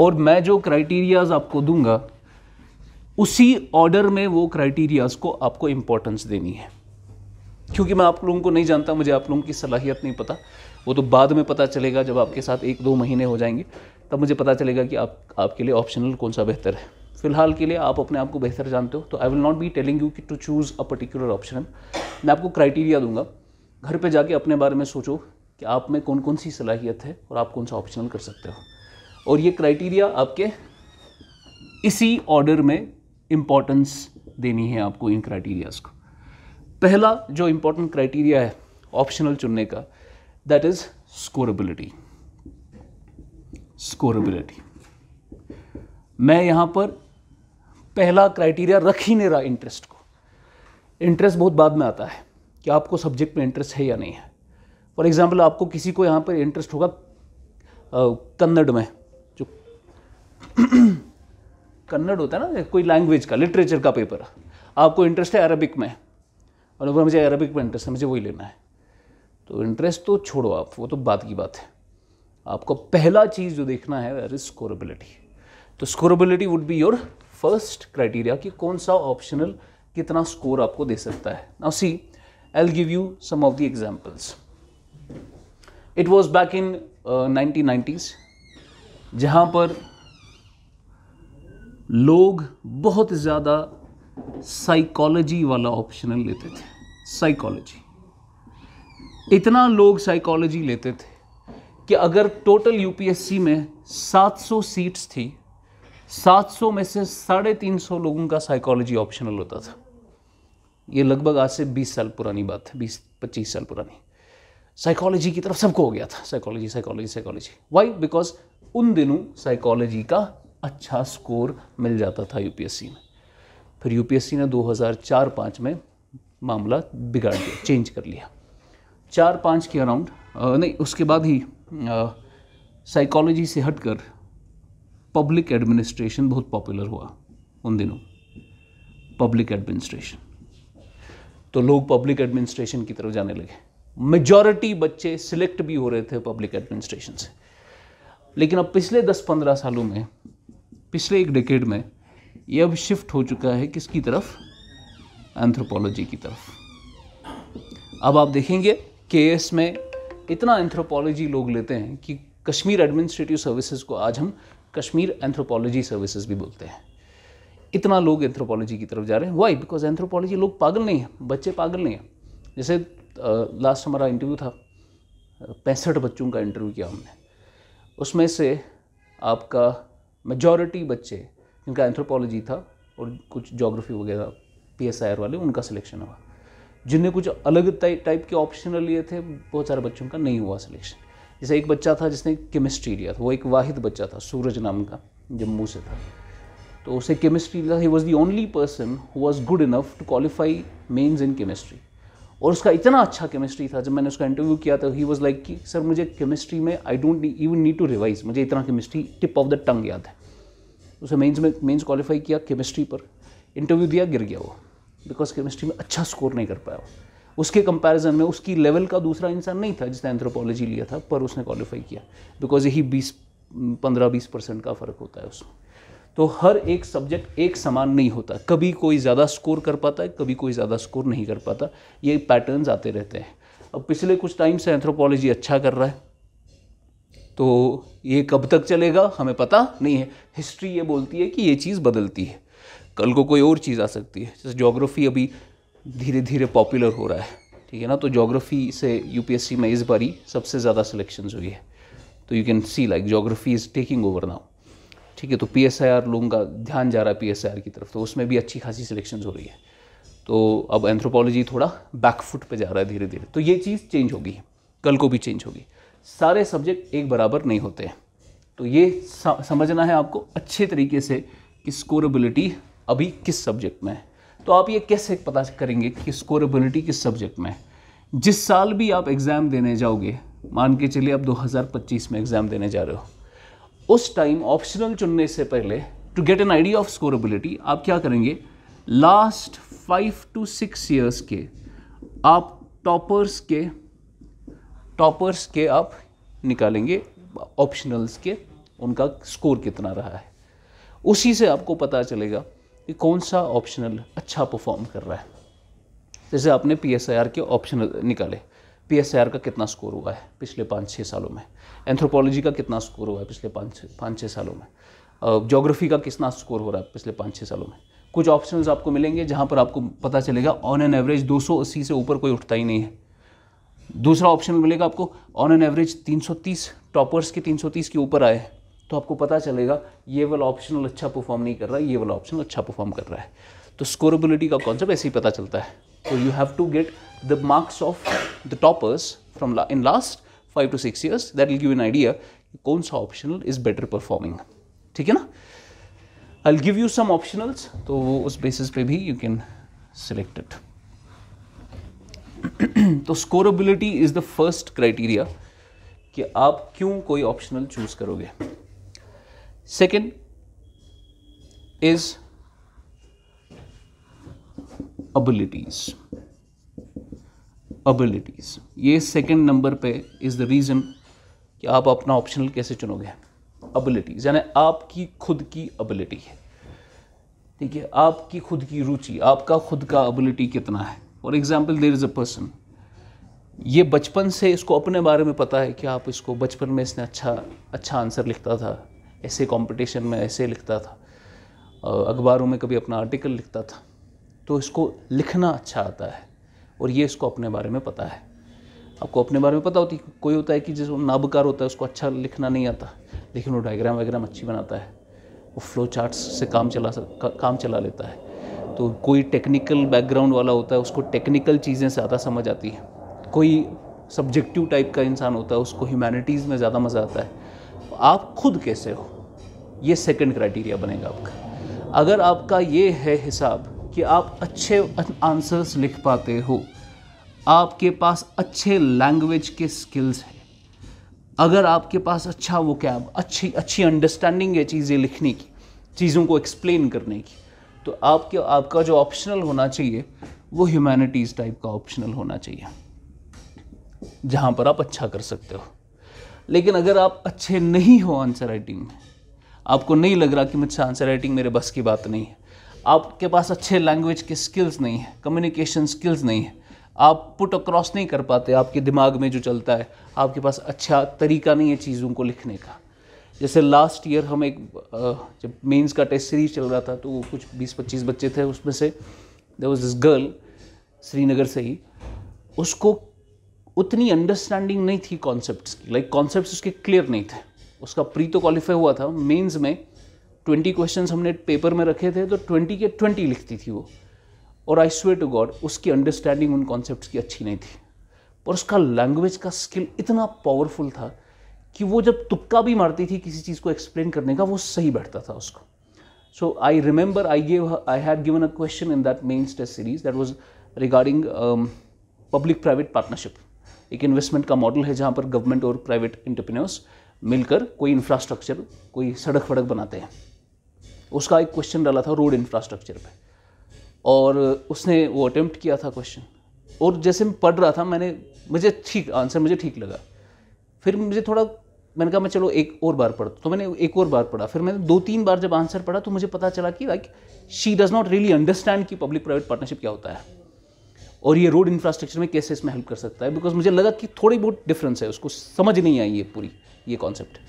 और मैं जो क्राइटेरियाज आपको दूंगा उसी ऑर्डर में वो क्राइटेरियाज को आपको इम्पोर्टेंस देनी है क्योंकि मैं आप लोगों को नहीं जानता मुझे आप लोगों की सलाहियत नहीं पता वो तो बाद में पता चलेगा जब आपके साथ एक दो महीने हो जाएंगे तब मुझे पता चलेगा कि आप आपके लिए ऑप्शनल कौन सा बेहतर है फिलहाल के लिए आप अपने आप को बेहतर जानते हो तो I will not be telling you कि to choose a particular option मैं आपको क्राइटेरिया दूंगा घर पे जाके अपने बारे में सोचो कि आप में कौन कौन सी सलाहियत है और आप कौन सा ऑप्शनल कर सकते हो और ये क्राइटेरिया आपके इसी ऑर्डर में इम्पॉर्टेंस देनी है आपको इन क्राइटेरियाज़ को पहला जो इंपॉर्टेंट क्राइटेरिया है ऑप्शनल चुनने का दैट इज स्कोरेबिलिटी स्कोरेबिलिटी मैं यहाँ पर पहला क्राइटेरिया रख ही नहीं रहा इंटरेस्ट को इंटरेस्ट बहुत बाद में आता है कि आपको सब्जेक्ट में इंटरेस्ट है या नहीं है फॉर एग्ज़ाम्पल आपको किसी को यहाँ पर इंटरेस्ट होगा कन्नड़ में जो <clears throat> कन्नड़ होता है ना कोई लैंग्वेज का लिटरेचर का पेपर आपको इंटरेस्ट है अरबिक में और अगर मुझे अरबिक में इंटरेस्ट है मुझे वही लेना है तो इंटरेस्ट तो छोड़ो आप वो तो बात की बात है आपको पहला चीज़ जो देखना है दैट इज स्कोरेबिलिटी तो scorability would be your first criteria कि कौन सा ऑप्शनल कितना स्कोर आपको दे सकता है now see I give you some of the examples it was back in nineteen nineties पर लोग बहुत ज़्यादा साइकोलॉजी वाला ऑप्शनल लेते थे साइकोलॉजी इतना लोग साइकोलॉजी लेते थे कि अगर टोटल यूपीएससी में 700 सीट्स थी 700 में से साढ़े तीन सौ लोगों का साइकोलॉजी ऑप्शनल होता था ये लगभग आज से 20 साल पुरानी बात है 20 25 साल पुरानी साइकोलॉजी की तरफ सबको हो गया था psychology psychology psychology why because उन दिनों साइकोलॉजी का अच्छा स्कोर मिल जाता था यूपीएससी में फिर यूपीएससी ने 2004-5 में मामला बिगाड़ दिया चेंज कर लिया चार पाँच के अराउंड नहीं उसके बाद ही साइकोलॉजी से हटकर पब्लिक एडमिनिस्ट्रेशन बहुत पॉपुलर हुआ उन दिनों पब्लिक एडमिनिस्ट्रेशन तो लोग पब्लिक एडमिनिस्ट्रेशन की तरफ जाने लगे मेजॉरिटी बच्चे सिलेक्ट भी हो रहे थे पब्लिक एडमिनिस्ट्रेशन से लेकिन अब पिछले 10-15 सालों में पिछले एक डिकेड में ये अब शिफ्ट हो चुका है किसकी तरफ एंथ्रोपोलॉजी की तरफ अब आप देखेंगे के एस में इतना एंथ्रोपोलॉजी लोग लेते हैं कि कश्मीर एडमिनिस्ट्रेटिव सर्विसेज को आज हम कश्मीर एंथ्रोपोलॉजी सर्विसेज भी बोलते हैं इतना लोग एंथ्रोपोलॉजी की तरफ जा रहे हैं वाई बिकॉज एंथ्रोपोलॉजी लोग पागल नहीं हैं बच्चे पागल नहीं हैं जैसे लास्ट हमारा इंटरव्यू था पैंसठ बच्चों का इंटरव्यू किया हमने उसमें से आपका मेजॉरिटी बच्चे जिनका एंथ्रोपोलॉजी था और कुछ जोग्राफी वगैरह पी वाले उनका सिलेक्शन हुआ जिनने कुछ अलग टाइप के ऑप्शनल लिए थे बहुत सारे बच्चों का नहीं हुआ सिलेक्शन जैसे एक बच्चा था जिसने केमिस्ट्री लिया था वो एक वाहिद बच्चा था सूरज नाम का जम्मू से था तो उसे केमिस्ट्री लिया he was the only person who was good enough to qualify Mains in chemistry और उसका इतना अच्छा केमिस्ट्री था जब मैंने उसका इंटरव्यू किया तो ही वॉज लाइक कि सर मुझे केमिस्ट्री में I don't even need to revise मुझे इतना chemistry tip of the tongue याद है उसे मेंस में मेंस क्वालिफाई किया केमिस्ट्री पर इंटरव्यू दिया गिर गया वो बिकॉज केमिस्ट्री में अच्छा स्कोर नहीं कर पाया उसके कंपैरिजन में उसकी लेवल का दूसरा इंसान नहीं था जिसने एंथ्रोपोलॉजी लिया था पर उसने क्वालिफाई किया बिकॉज यही बीस पंद्रह बीस परसेंट का फ़र्क होता है उसमें तो हर एक सब्जेक्ट एक समान नहीं होता कभी कोई ज़्यादा स्कोर कर पाता है कभी कोई ज़्यादा स्कोर नहीं कर पाता ये पैटर्न्स आते रहते हैं अब पिछले कुछ टाइम से एंथ्रोपोलॉजी अच्छा कर रहा है तो ये कब तक चलेगा हमें पता नहीं है हिस्ट्री ये बोलती है कि ये चीज़ बदलती है कल को कोई और चीज़ आ सकती है जैसे जोग्राफ़ी अभी धीरे धीरे पॉपुलर हो रहा है ठीक है ना तो जोग्राफ़ी से यूपीएससी में इस बारी सबसे ज़्यादा सिलेक्शन हुई है तो you can see like geography is taking over now ठीक है तो पी एस आई आर लोगों का ध्यान जा रहा है पी एस आई आर की तरफ तो उसमें भी अच्छी खासी सिलेक्शन हो रही है तो अब एंथ्रोपोलॉजी थोड़ा बैकफुट पे जा रहा है धीरे धीरे तो ये चीज़ चेंज होगी कल को भी चेंज होगी सारे सब्जेक्ट एक बराबर नहीं होते हैं तो ये समझना है आपको अच्छे तरीके से कि स्कोरेबिलिटी अभी किस सब्जेक्ट में है तो आप ये कैसे पता करेंगे कि स्कोरेबिलिटी किस सब्जेक्ट में है जिस साल भी आप एग्ज़ाम देने जाओगे मान के चलिए आप 2025 में एग्ज़ाम देने जा रहे हो उस टाइम ऑप्शनल चुनने से पहले to get an idea of scorability आप क्या करेंगे last five to six years के आप टॉपर्स के टॉपर्स के आप निकालेंगे ऑप्शनल्स के उनका स्कोर कितना रहा है उसी से आपको पता चलेगा कि कौन सा ऑप्शनल अच्छा परफॉर्म कर रहा है जैसे आपने पी के ऑप्शनल निकाले पी का कितना स्कोर हुआ है पिछले पाँच छः सालों में एंथ्रोपोलॉजी का कितना स्कोर हुआ है पिछले पाँच पाँच छः सालों में जोग्राफी का कितना स्कोर हो रहा है पिछले पाँच छः सालों में कुछ ऑप्शंस आपको मिलेंगे जहाँ पर आपको पता चलेगा ऑन एन एवरेज 280 से ऊपर कोई उठता ही नहीं है दूसरा ऑप्शन मिलेगा आपको ऑन एन एवरेज 330 टॉपर्स के 330 के ऊपर आए तो आपको पता चलेगा ये वाला ऑप्शनल अच्छा परफॉर्म नहीं कर रहा है ये वाला ऑप्शनल अच्छा परफॉर्म कर रहा है तो स्कोरेबिलिटी का कॉन्सेप्ट ऐसे ही पता चलता है तो you have to get the marks of the toppers from in last five to six years that will give an idea कौन सा ऑप्शनल इज़ बेटर परफॉर्मिंग ठीक है ना I give you some optionals तो वो उस बेसिस पे भी यू कैन सिलेक्ट इट तो scorability is the first criteria कि आप क्यों कोई ऑप्शनल चूज करोगे सेकेंड इज अबिलिटीज अबिलिटीज ये सेकेंड नंबर पे इज़ द रीज़न कि आप अपना ऑप्शनल कैसे चुनोगे अबिलिटीज यानी आपकी खुद की अबिलिटी है ठीक है आपकी खुद की रुचि आपका खुद का अबिलिटी कितना है for example there is a person ये बचपन से इसको अपने बारे में पता है कि आप इसको बचपन में इसने अच्छा अच्छा आंसर लिखता था ऐसे कंपटीशन में ऐसे लिखता था अखबारों में कभी अपना आर्टिकल लिखता था तो इसको लिखना अच्छा आता है और ये इसको अपने बारे में पता है आपको अपने बारे में पता होती है कोई होता है कि जिसको नाबकार होता है उसको अच्छा लिखना नहीं आता लेकिन वो डायग्राम वगैरह अच्छी बनाता है वो फ्लो चार्ट से काम चला काम चला लेता है तो कोई टेक्निकल बैकग्राउंड वाला होता है उसको टेक्निकल चीज़ें ज़्यादा समझ आती हैं कोई सब्जेक्टिव टाइप का इंसान होता है उसको ह्यूमैनिटीज़ में ज़्यादा मज़ा आता है आप खुद कैसे हो ये सेकंड क्राइटेरिया बनेगा आपका अगर आपका ये है हिसाब कि आप अच्छे आंसर्स लिख पाते हो आपके पास अच्छे लैंग्वेज के स्किल्स हैं अगर आपके पास अच्छा वो कैब अच्छी अच्छी अंडरस्टैंडिंग है चीज़ें लिखने की चीज़ों को एक्सप्लेन करने की तो आपके आपका जो ऑप्शनल होना चाहिए वो ह्यूमैनिटीज़ टाइप का ऑप्शनल होना चाहिए जहाँ पर आप अच्छा कर सकते हो लेकिन अगर आप अच्छे नहीं हो आंसर राइटिंग में आपको नहीं लग रहा कि मुझसे आंसर राइटिंग मेरे बस की बात नहीं है आपके पास अच्छे लैंग्वेज के स्किल्स नहीं है कम्युनिकेशन स्किल्स नहीं है आप पुट अक्रॉस नहीं कर पाते आपके दिमाग में जो चलता है आपके पास अच्छा तरीका नहीं है चीज़ों को लिखने का जैसे लास्ट ईयर हम एक जब मेंस का टेस्ट सीरीज चल रहा था तो वो कुछ बीस पच्चीस बच्चे थे उसमें से there was this girl Srinagar से ही उसको उतनी अंडरस्टैंडिंग नहीं थी कॉन्सेप्ट्स की लाइक like, कॉन्सेप्ट उसके क्लियर नहीं थे उसका प्री तो क्वालिफाई हुआ था मेंस में ट्वेंटी क्वेश्चन हमने पेपर में रखे थे तो ट्वेंटी के ट्वेंटी लिखती थी वो और आई स्वे टू गॉड उसकी अंडरस्टैंडिंग उन कॉन्सेप्ट की अच्छी नहीं थी पर उसका लैंग्वेज का स्किल इतना पावरफुल था कि वो जब तुक्का भी मारती थी किसी चीज़ को एक्सप्लेन करने का वो सही बैठता था उसको so I remember I gave I have given a question in that main test series that was regarding public private partnership एक इन्वेस्टमेंट का मॉडल है जहाँ पर गवर्नमेंट और प्राइवेट इंटरप्रेन्योर्स मिलकर कोई इंफ्रास्ट्रक्चर कोई सड़क फड़क बनाते हैं उसका एक क्वेश्चन डाला था रोड इंफ्रास्ट्रक्चर पे और उसने वो अटैम्प्ट किया था क्वेश्चन और जैसे मैं पढ़ रहा था मैंने मुझे ठीक आंसर मुझे ठीक लगा फिर मुझे थोड़ा मैंने कहा मैं चलो एक और बार पढ़ता तो मैंने एक और बार पढ़ा फिर मैंने दो तीन बार जब आंसर पढ़ा तो मुझे पता चला कि like she does not really understand कि पब्लिक प्राइवेट पार्टनरशिप क्या होता है और ये रोड इंफ्रास्ट्रक्चर में कैसे इसमें हेल्प कर सकता है बिकॉज मुझे लगा कि थोड़ी बहुत डिफरेंस है उसको समझ नहीं आई ये पूरी ये concept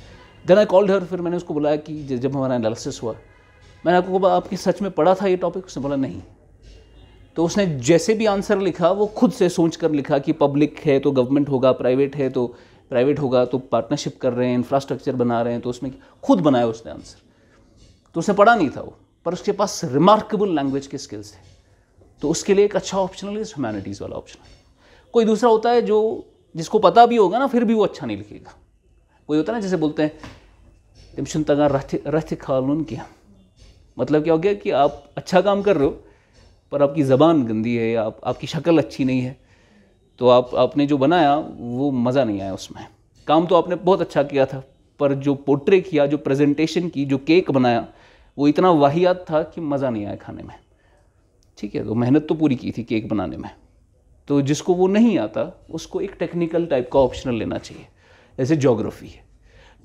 then I called her फिर मैंने उसको बुलाया कि जब हमारा एनालिसिस हुआ मैंने आपको आपके सच में पढ़ा था ये टॉपिक उसने बोला नहीं तो उसने जैसे भी आंसर लिखा वो खुद से सोच कर लिखा कि पब्लिक है तो गवर्नमेंट होगा प्राइवेट है तो प्राइवेट होगा तो पार्टनरशिप कर रहे हैं इंफ्रास्ट्रक्चर बना रहे हैं तो उसमें खुद बनाया उसने आंसर तो उसे पढ़ा नहीं था वो पर उसके पास रिमार्केबल लैंग्वेज के स्किल्स है तो उसके लिए एक अच्छा ऑप्शनल इज ह्यूमैनिटीज़ वाला ऑप्शन कोई दूसरा होता है जो जिसको पता भी होगा ना फिर भी वो अच्छा नहीं लिखेगा कोई होता है ना जैसे बोलते हैं तिमशन तगा रथ रथ खालून किया मतलब क्या हो गया कि आप अच्छा काम कर रहे हो पर आपकी ज़बान गंदी है आप आपकी शक्ल अच्छी नहीं है तो आप आपने जो बनाया वो मज़ा नहीं आया उसमें काम तो आपने बहुत अच्छा किया था पर जो पोर्ट्रे किया जो प्रेजेंटेशन की जो केक बनाया वो इतना वाहियात था कि मज़ा नहीं आया खाने में ठीक है तो मेहनत तो पूरी की थी केक बनाने में तो जिसको वो नहीं आता उसको एक टेक्निकल टाइप का ऑप्शनल लेना चाहिए जैसे जोग्राफ़ी है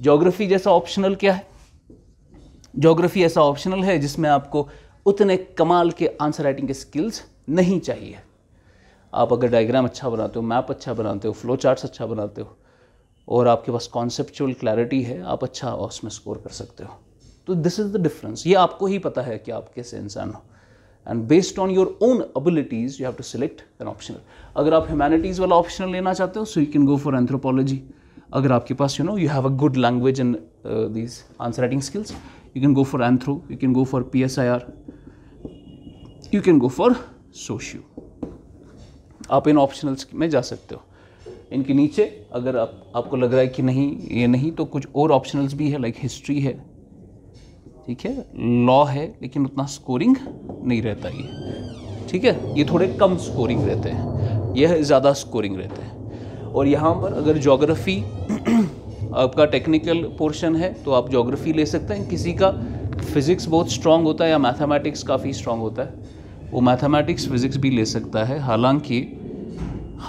जोग्राफ़ी जैसा ऑप्शनल क्या है जोग्राफ़ी ऐसा ऑप्शनल है जिसमें आपको उतने कमाल के आंसर राइटिंग के स्किल्स नहीं चाहिए आप अगर डायग्राम अच्छा बनाते हो मैप अच्छा बनाते हो फ्लो चार्ट्स अच्छा बनाते हो और आपके पास कॉन्सेप्चुअल क्लैरिटी है आप अच्छा उसमें स्कोर कर सकते हो तो दिस इज़ द डिफरेंस ये आपको ही पता है कि आप कैसे इंसान हो and based on your own abilities you have to select an optional अगर आप ह्यूमैनिटीज़ वाला ऑप्शनल लेना चाहते हो so you can go for anthropology अगर आपके पास you know you have a good language in these answer writing skills you can go for anthro you can go for P S I R you can go for socio आप इन optionals में जा सकते हो इनके नीचे अगर आप आपको लग रहा है कि नहीं ये नहीं तो कुछ और ऑप्शनल्स भी है लाइक हिस्ट्री है ठीक है लॉ है लेकिन उतना स्कोरिंग नहीं रहता ये ठीक है ये थोड़े कम स्कोरिंग रहते हैं यह ज़्यादा स्कोरिंग रहते हैं और यहाँ पर अगर जोग्राफ़ी <clears throat> आपका टेक्निकल पोर्शन है तो आप जोग्राफ़ी ले सकते हैं किसी का फिज़िक्स बहुत स्ट्रांग होता है या मैथमेटिक्स काफ़ी स्ट्रांग होता है वो मैथमेटिक्स फिज़िक्स भी ले सकता है हालांकि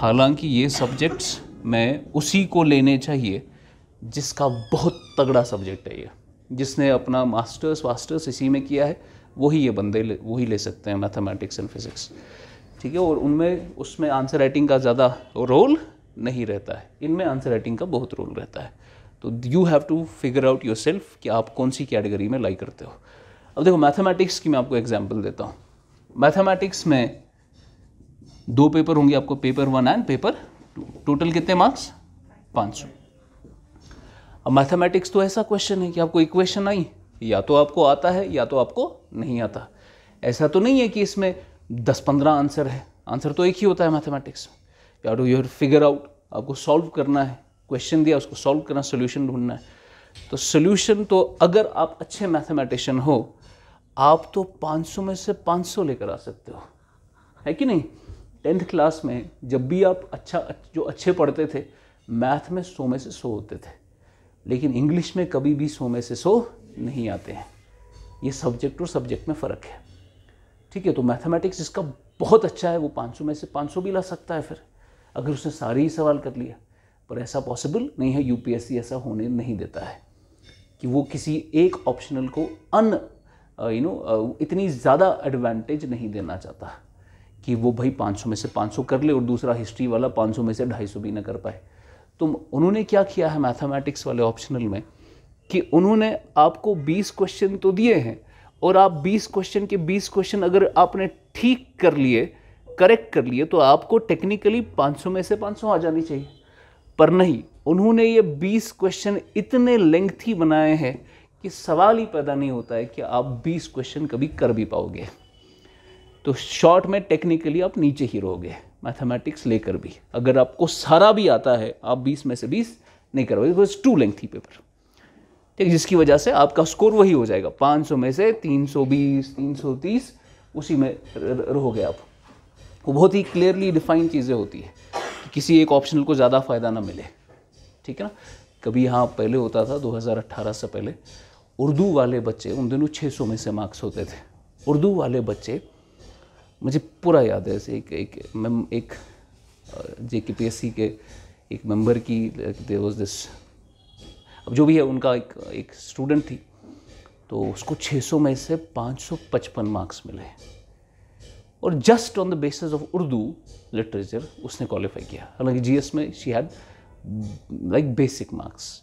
हालांकि ये सब्जेक्ट्स में उसी को लेने चाहिए जिसका बहुत तगड़ा सब्जेक्ट है ये जिसने अपना मास्टर्स वास्टर्स इसी में किया है वही ये बंदे वही ले सकते हैं मैथमेटिक्स एंड फिज़िक्स ठीक है और उनमें उसमें आंसर राइटिंग का ज़्यादा रोल नहीं रहता है इनमें आंसर राइटिंग का बहुत रोल रहता है तो you have to figure out yourself कि आप कौन सी कैटेगरी में लाई करते हो अब देखो मैथमेटिक्स की मैं आपको एग्जाम्पल देता हूँ मैथमेटिक्स में दो पेपर होंगे आपको paper one and paper two total कितने मार्क्स पाँच सौ अब मैथमेटिक्स तो ऐसा क्वेश्चन है कि आपको इक्वेशन आई या तो आपको आता है या तो आपको नहीं आता ऐसा तो नहीं है कि इसमें दस पंद्रह आंसर है आंसर तो एक ही होता है मैथमेटिक्स या टू यूर फिगर आउट आपको सॉल्व करना है क्वेश्चन दिया उसको सॉल्व करना सोल्यूशन ढूंढना है तो सोल्यूशन तो अगर आप अच्छे मैथमेटिशियन हो आप तो 500 में से 500 लेकर आ सकते हो है कि नहीं टेंथ क्लास में जब भी आप अच्छा जो अच्छे पढ़ते थे मैथ में सौ में से सौ होते थे लेकिन इंग्लिश में कभी भी सौ में से सौ नहीं आते हैं ये सब्जेक्ट और सब्जेक्ट में फ़र्क है ठीक है तो मैथमेटिक्स जिसका बहुत अच्छा है वो 500 में से 500 भी ला सकता है फिर अगर उसने सारे ही सवाल कर लिया पर ऐसा पॉसिबल नहीं है यूपीएससी ऐसा होने नहीं देता है कि वो किसी एक ऑप्शनल को अन यू नो इतनी ज़्यादा एडवांटेज नहीं देना चाहता कि वो भाई 500 में से 500 कर ले और दूसरा हिस्ट्री वाला 500 में से 250 भी ना कर पाए तो उन्होंने क्या किया है मैथमेटिक्स वाले ऑप्शनल में कि उन्होंने आपको 20 क्वेश्चन तो दिए हैं और आप 20 क्वेश्चन के 20 क्वेश्चन अगर आपने ठीक कर लिए करेक्ट कर लिए तो आपको टेक्निकली 500 में से 500 आ जानी चाहिए पर नहीं उन्होंने ये 20 क्वेश्चन इतने लेंथी बनाए हैं कि सवाल ही पैदा नहीं होता है कि आप बीस क्वेश्चन कभी कर भी पाओगे तो शॉर्ट में टेक्निकली आप नीचे ही रहोगे मैथमेटिक्स लेकर भी अगर आपको सारा भी आता है आप 20 में से 20 नहीं करोगे बिकॉज टू लेंथी पेपर ठीक जिसकी वजह से आपका स्कोर वही हो जाएगा 500 में से 320, 330 उसी में रहोगे आप वो बहुत ही क्लियरली डिफाइंड चीज़ें होती है कि किसी एक ऑप्शनल को ज़्यादा फ़ायदा ना मिले ठीक है ना कभी यहाँ पहले होता था 2018 से पहले उर्दू वाले बच्चे उन दिनों छः सौ में से मार्क्स होते थे उर्दू वाले बच्चे मुझे पूरा याद है एक एक मैम एक जे के पी एस सी के एक मेंबर की दे वॉज दिस अब जो भी है उनका एक एक स्टूडेंट थी तो उसको 600 में से 555 मार्क्स मिले और just on the basis of Urdu literature उसने क्वालिफाई किया हालांकि जीएस में she had like basic marks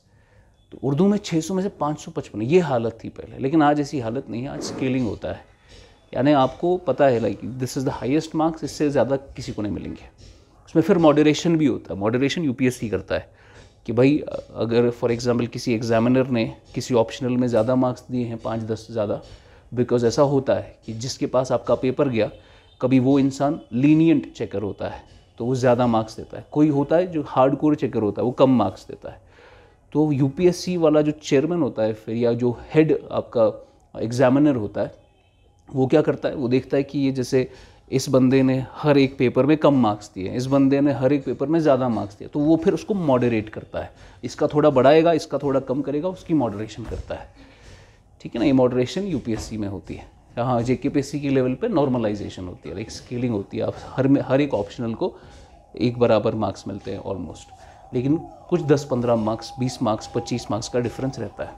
तो उर्दू में 600 में से 555 ये हालत थी पहले लेकिन आज ऐसी हालत नहीं है आज स्केलिंग होता है यानी आपको पता है like this is the highest marks इससे ज़्यादा किसी को नहीं मिलेंगे उसमें फिर मॉडरेशन भी होता है मॉडरेशन यू करता है कि भाई अगर फॉर एग्ज़ाम्पल किसी एग्ज़ामिनर ने किसी ऑप्शनल में ज़्यादा मार्क्स दिए हैं पाँच दस से ज़्यादा बिकॉज ऐसा होता है कि जिसके पास आपका पेपर गया कभी वो इंसान लीनियंट चेकर होता है तो वो ज़्यादा मार्क्स देता है कोई होता है जो हार्ड कोर चेकर होता है वो कम मार्क्स देता है तो यूपीएससी वाला जो चेयरमैन होता है फिर या जो हेड आपका एग्जामिनर होता है वो क्या करता है वो देखता है कि ये जैसे इस बंदे ने हर एक पेपर में कम मार्क्स दिए इस बंदे ने हर एक पेपर में ज़्यादा मार्क्स दिए तो वो फिर उसको मॉडरेट करता है इसका थोड़ा बढ़ाएगा इसका थोड़ा कम करेगा उसकी मॉडरेशन करता है ठीक है ना ये मॉडरेशन यू में होती है हाँ जे के के लेवल पर नॉर्मलाइजेशन होती है लाइक स्केलिंग होती है आप हर में हर एक ऑप्शनल को एक बराबर मार्क्स मिलते हैं ऑलमोस्ट लेकिन कुछ 10-15 मार्क्स 20 मार्क्स 25 मार्क्स का डिफरेंस रहता है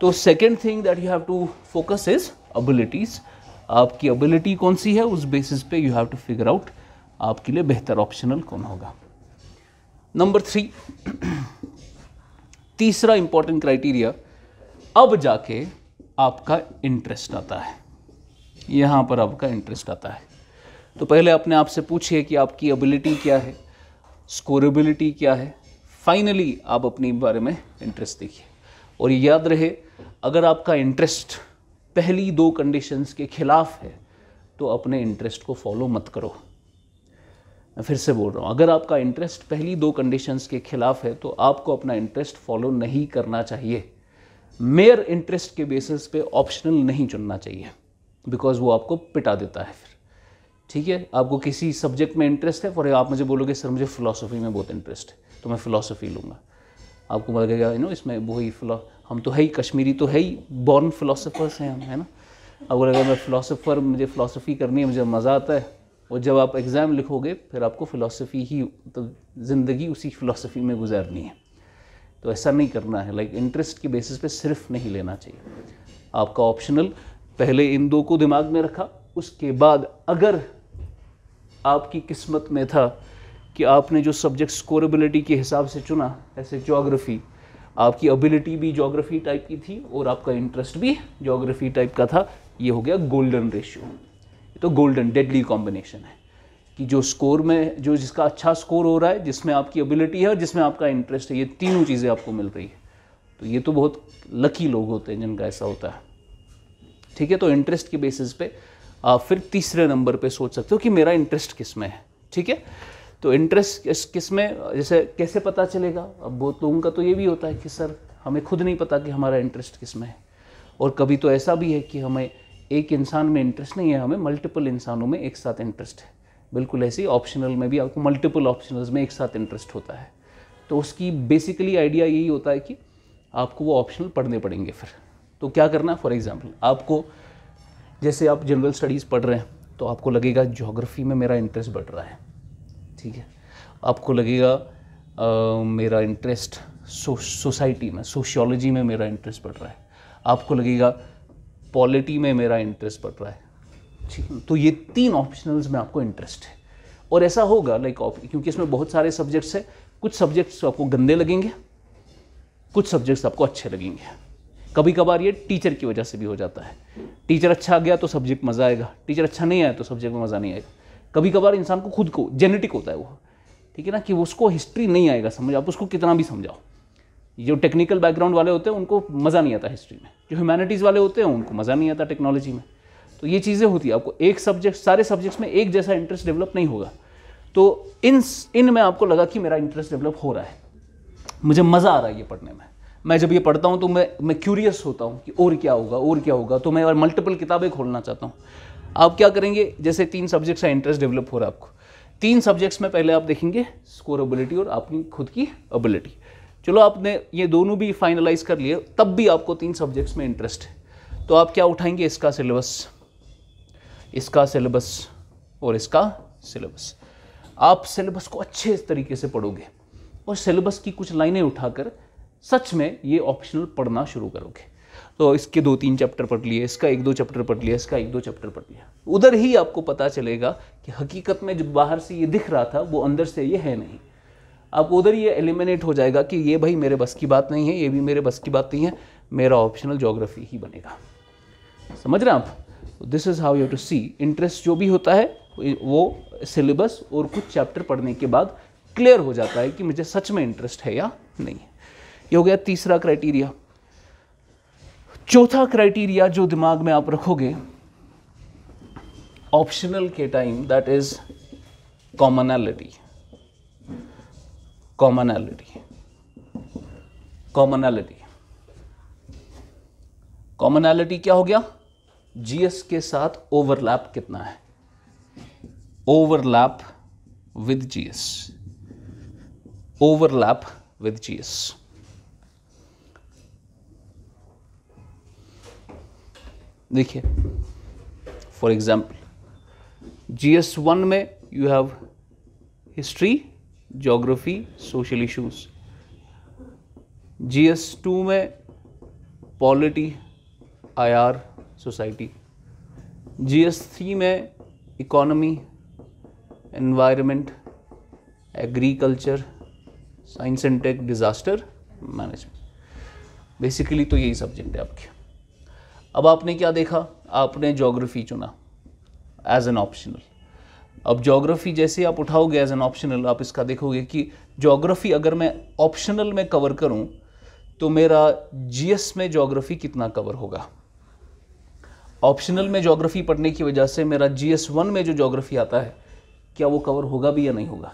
तो second thing that you have to focus is abilities आपकी अबिलिटी कौन सी है उस बेसिस पे you have to figure out आपके लिए बेहतर ऑप्शनल कौन होगा नंबर थ्री <clears throat> तीसरा इंपॉर्टेंट क्राइटेरिया अब जाके आपका इंटरेस्ट आता है यहाँ पर आपका इंटरेस्ट आता है तो पहले अपने आप से पूछिए कि आपकी एबिलिटी क्या है स्कोरेबिलिटी क्या है फाइनली आप अपने बारे में इंटरेस्ट देखिए और याद रहे अगर आपका इंटरेस्ट पहली दो कंडीशंस के खिलाफ है तो अपने इंटरेस्ट को फॉलो मत करो मैं फिर से बोल रहा हूँ अगर आपका इंटरेस्ट पहली दो कंडीशंस के खिलाफ है तो आपको अपना इंटरेस्ट फॉलो नहीं करना चाहिए मेयर इंटरेस्ट के बेसिस पे ऑप्शनल नहीं चुनना चाहिए बिकॉज वो आपको पिटा देता है फिर ठीक है आपको किसी सब्जेक्ट में इंटरेस्ट है फॉर आप मुझे बोलोगे सर मुझे फ़िलासफ़ी में बहुत इंटरेस्ट है तो मैं फ़िलासफ़ी लूँगा आपको मतलब यू नो इसमें वही हम तो है ही कश्मीरी तो है ही बॉर्न फ़िलासफ़र्स हैं हम है ना आपको लगेगा मैं फ़िलासफ़र मुझे फ़िलासफ़ी करनी है मुझे मज़ा आता है और जब आप एग्ज़ाम लिखोगे फिर आपको फ़िलासफ़ी ही तो ज़िंदगी उसी फ़िलासफ़ी में गुजारनी है तो ऐसा नहीं करना है लाइक इंटरेस्ट के बेसिस पे सिर्फ नहीं लेना चाहिए आपका ऑप्शनल पहले इन दो को दिमाग में रखा उसके बाद अगर आपकी किस्मत में था कि आपने जो सब्जेक्ट स्कोरेबिलिटी के हिसाब से चुना ऐसे जोग्राफ़ी आपकी एबिलिटी भी जोग्राफ़ी टाइप की थी और आपका इंटरेस्ट भी जोग्राफ़ी टाइप का था ये हो गया गोल्डन रेशियो तो गोल्डन डेडली कॉम्बिनेशन है कि जो स्कोर में जो जिसका अच्छा स्कोर हो रहा है जिसमें आपकी एबिलिटी है और जिसमें आपका इंटरेस्ट है ये तीनों चीज़ें आपको मिल रही है तो ये तो बहुत लकी लोग होते हैं जिनका ऐसा होता है ठीक है तो इंटरेस्ट के बेसिस पे आप फिर तीसरे नंबर पे सोच सकते हो कि मेरा इंटरेस्ट किस में है ठीक है तो इंटरेस्ट किस किस में जैसे कैसे पता चलेगा अब बहुत लोगों का तो ये भी होता है कि सर हमें खुद नहीं पता कि हमारा इंटरेस्ट किस में है और कभी तो ऐसा भी है कि हमें एक इंसान में इंटरेस्ट नहीं है हमें मल्टीपल इंसानों में एक साथ इंटरेस्ट है बिल्कुल ऐसे ऑप्शनल में भी आपको मल्टीपल ऑप्शनल में एक साथ इंटरेस्ट होता है तो उसकी बेसिकली आइडिया यही होता है कि आपको वो ऑप्शनल पढ़ने पड़ेंगे फिर तो क्या करना फॉर एग्ज़ाम्पल आपको जैसे आप जनरल स्टडीज़ पढ़ रहे हैं तो आपको लगेगा जोग्राफ़ी में मेरा इंटरेस्ट बढ़ रहा है ठीक है आपको लगेगा आ, मेरा इंटरेस्ट सो, सोसाइटी में सोशियोलॉजी में मेरा इंटरेस्ट बढ़ रहा है आपको लगेगा पॉलिटी में मेरा इंटरेस्ट बढ़ रहा है ठीक है तो ये तीन ऑप्शनल्स में आपको इंटरेस्ट है और ऐसा होगा लाइक क्योंकि इसमें बहुत सारे सब्जेक्ट्स हैं कुछ सब्जेक्ट्स आपको गंदे लगेंगे कुछ सब्जेक्ट्स आपको अच्छे लगेंगे कभी कभार ये टीचर की वजह से भी हो जाता है टीचर अच्छा आ गया तो सब्जेक्ट मज़ा आएगा टीचर अच्छा नहीं आया तो सब्जेक्ट में मज़ा नहीं आएगा कभी कभार इंसान को खुद को जेनेटिक होता है वो ठीक है ना कि उसको हिस्ट्री नहीं आएगा समझ आप उसको कितना भी समझाओ जो टेक्निकल बैकग्राउंड वाले होते हैं उनको मज़ा नहीं आता हिस्ट्री में जो ह्यूमैनिटीज़ वाले होते हैं उनको मज़ा नहीं आता टेक्नोलॉजी में तो ये चीज़ें होती है आपको एक सब्जेक्ट सारे सब्जेक्ट्स में एक जैसा इंटरेस्ट डेवलप नहीं होगा तो इन इन में आपको लगा कि मेरा इंटरेस्ट डेवलप हो रहा है मुझे मज़ा आ रहा है ये पढ़ने में मैं जब ये पढ़ता हूँ तो मैं मैं क्यूरियस होता हूँ कि और क्या होगा और क्या होगा तो मैं और मल्टीपल किताबें खोलना चाहता हूँ आप क्या करेंगे जैसे तीन सब्जेक्ट्स का इंटरेस्ट डेवलप हो रहा है आपको तीन सब्जेक्ट्स में पहले आप देखेंगे स्कोरेबिलिटी और अपनी खुद की एबिलिटी चलो आपने ये दोनों भी फाइनलाइज कर लिए तब भी आपको तीन सब्जेक्ट्स में इंटरेस्ट है तो आप क्या उठाएंगे इसका सिलेबस इसका सिलेबस और इसका सिलेबस आप सिलेबस को अच्छे तरीके से पढ़ोगे और सिलेबस की कुछ लाइनें उठाकर सच में ये ऑप्शनल पढ़ना शुरू करोगे तो इसके दो तीन चैप्टर पढ़ लिए इसका एक दो चैप्टर पढ़ लिया इसका एक दो चैप्टर पढ़ लिया उधर ही आपको पता चलेगा कि हकीकत में जो बाहर से ये दिख रहा था वो अंदर से ये है नहीं अब उधर ये एलिमिनेट हो जाएगा कि ये भाई मेरे बस की बात नहीं है ये भी मेरे बस की बात नहीं है मेरा ऑप्शनल जोग्राफी ही बनेगा समझ रहे हैं आप this is how you to see interest जो भी होता है वो सिलेबस और कुछ चैप्टर पढ़ने के बाद क्लियर हो जाता है कि मुझे सच में इंटरेस्ट है या नहीं ये हो गया तीसरा क्राइटेरिया चौथा क्राइटेरिया जो दिमाग में आप रखोगे ऑप्शनल के time that is commonality commonality commonality commonality क्या हो गया जीएस के साथ ओवरलैप कितना है overlap with GS overlap with GS देखिए for example G S one में you have history geography social issues G S two में polity I R society G S three में economy environment agriculture science and tech disaster management basically तो यही subject है आपके अब आपने क्या देखा आपने जोग्राफ़ी चुना एज एन ऑप्शनल अब जोग्राफ़ी जैसे आप उठाओगे एज एन ऑप्शनल आप इसका देखोगे कि जोग्राफ़ी अगर मैं ऑप्शनल में कवर करूं तो मेरा जीएस में जोग्राफ़ी कितना कवर होगा ऑप्शनल में जोग्राफ़ी पढ़ने की वजह से मेरा जी एस वन में जो जोग्राफ़ी आता है क्या वो कवर होगा भी या नहीं होगा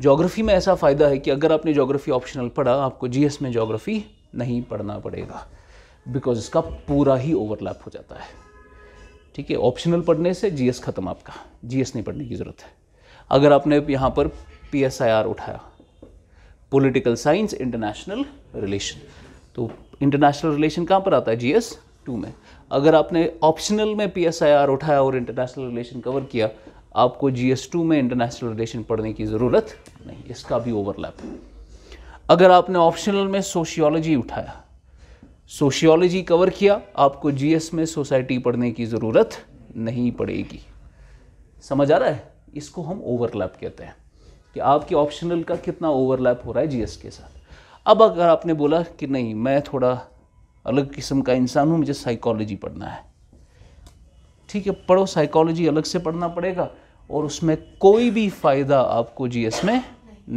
जोग्राफ़ी में ऐसा फ़ायदा है कि अगर आपने जोग्राफ़ी ऑप्शनल पढ़ा आपको जी एस में जोग्राफ़ी नहीं पढ़ना पड़ेगा बिकॉज इसका पूरा ही ओवरलैप हो जाता है ठीक है ऑप्शनल पढ़ने से जीएस ख़त्म आपका जीएस नहीं पढ़ने की ज़रूरत है अगर आपने यहाँ पर पीएसआईआर उठाया पॉलिटिकल साइंस इंटरनेशनल रिलेशन तो इंटरनेशनल रिलेशन कहाँ पर आता है जीएस टू में अगर आपने ऑप्शनल में पीएसआईआर उठाया और इंटरनेशनल रिलेशन कवर किया आपको जीएस टू में इंटरनेशनल रिलेशन पढ़ने की ज़रूरत नहीं इसका भी ओवरलैप है अगर आपने ऑप्शनल में सोशियोलॉजी उठाया सोशियोलॉजी कवर किया आपको जीएस में सोसाइटी पढ़ने की ज़रूरत नहीं पड़ेगी समझ आ रहा है इसको हम ओवरलैप कहते हैं कि आपके ऑप्शनल का कितना ओवरलैप हो रहा है जीएस के साथ अब अगर आपने बोला कि नहीं मैं थोड़ा अलग किस्म का इंसान हूँ मुझे साइकोलॉजी पढ़ना है ठीक है पढ़ो साइकोलॉजी अलग से पढ़ना पड़ेगा और उसमें कोई भी फ़ायदा आपको जीएस में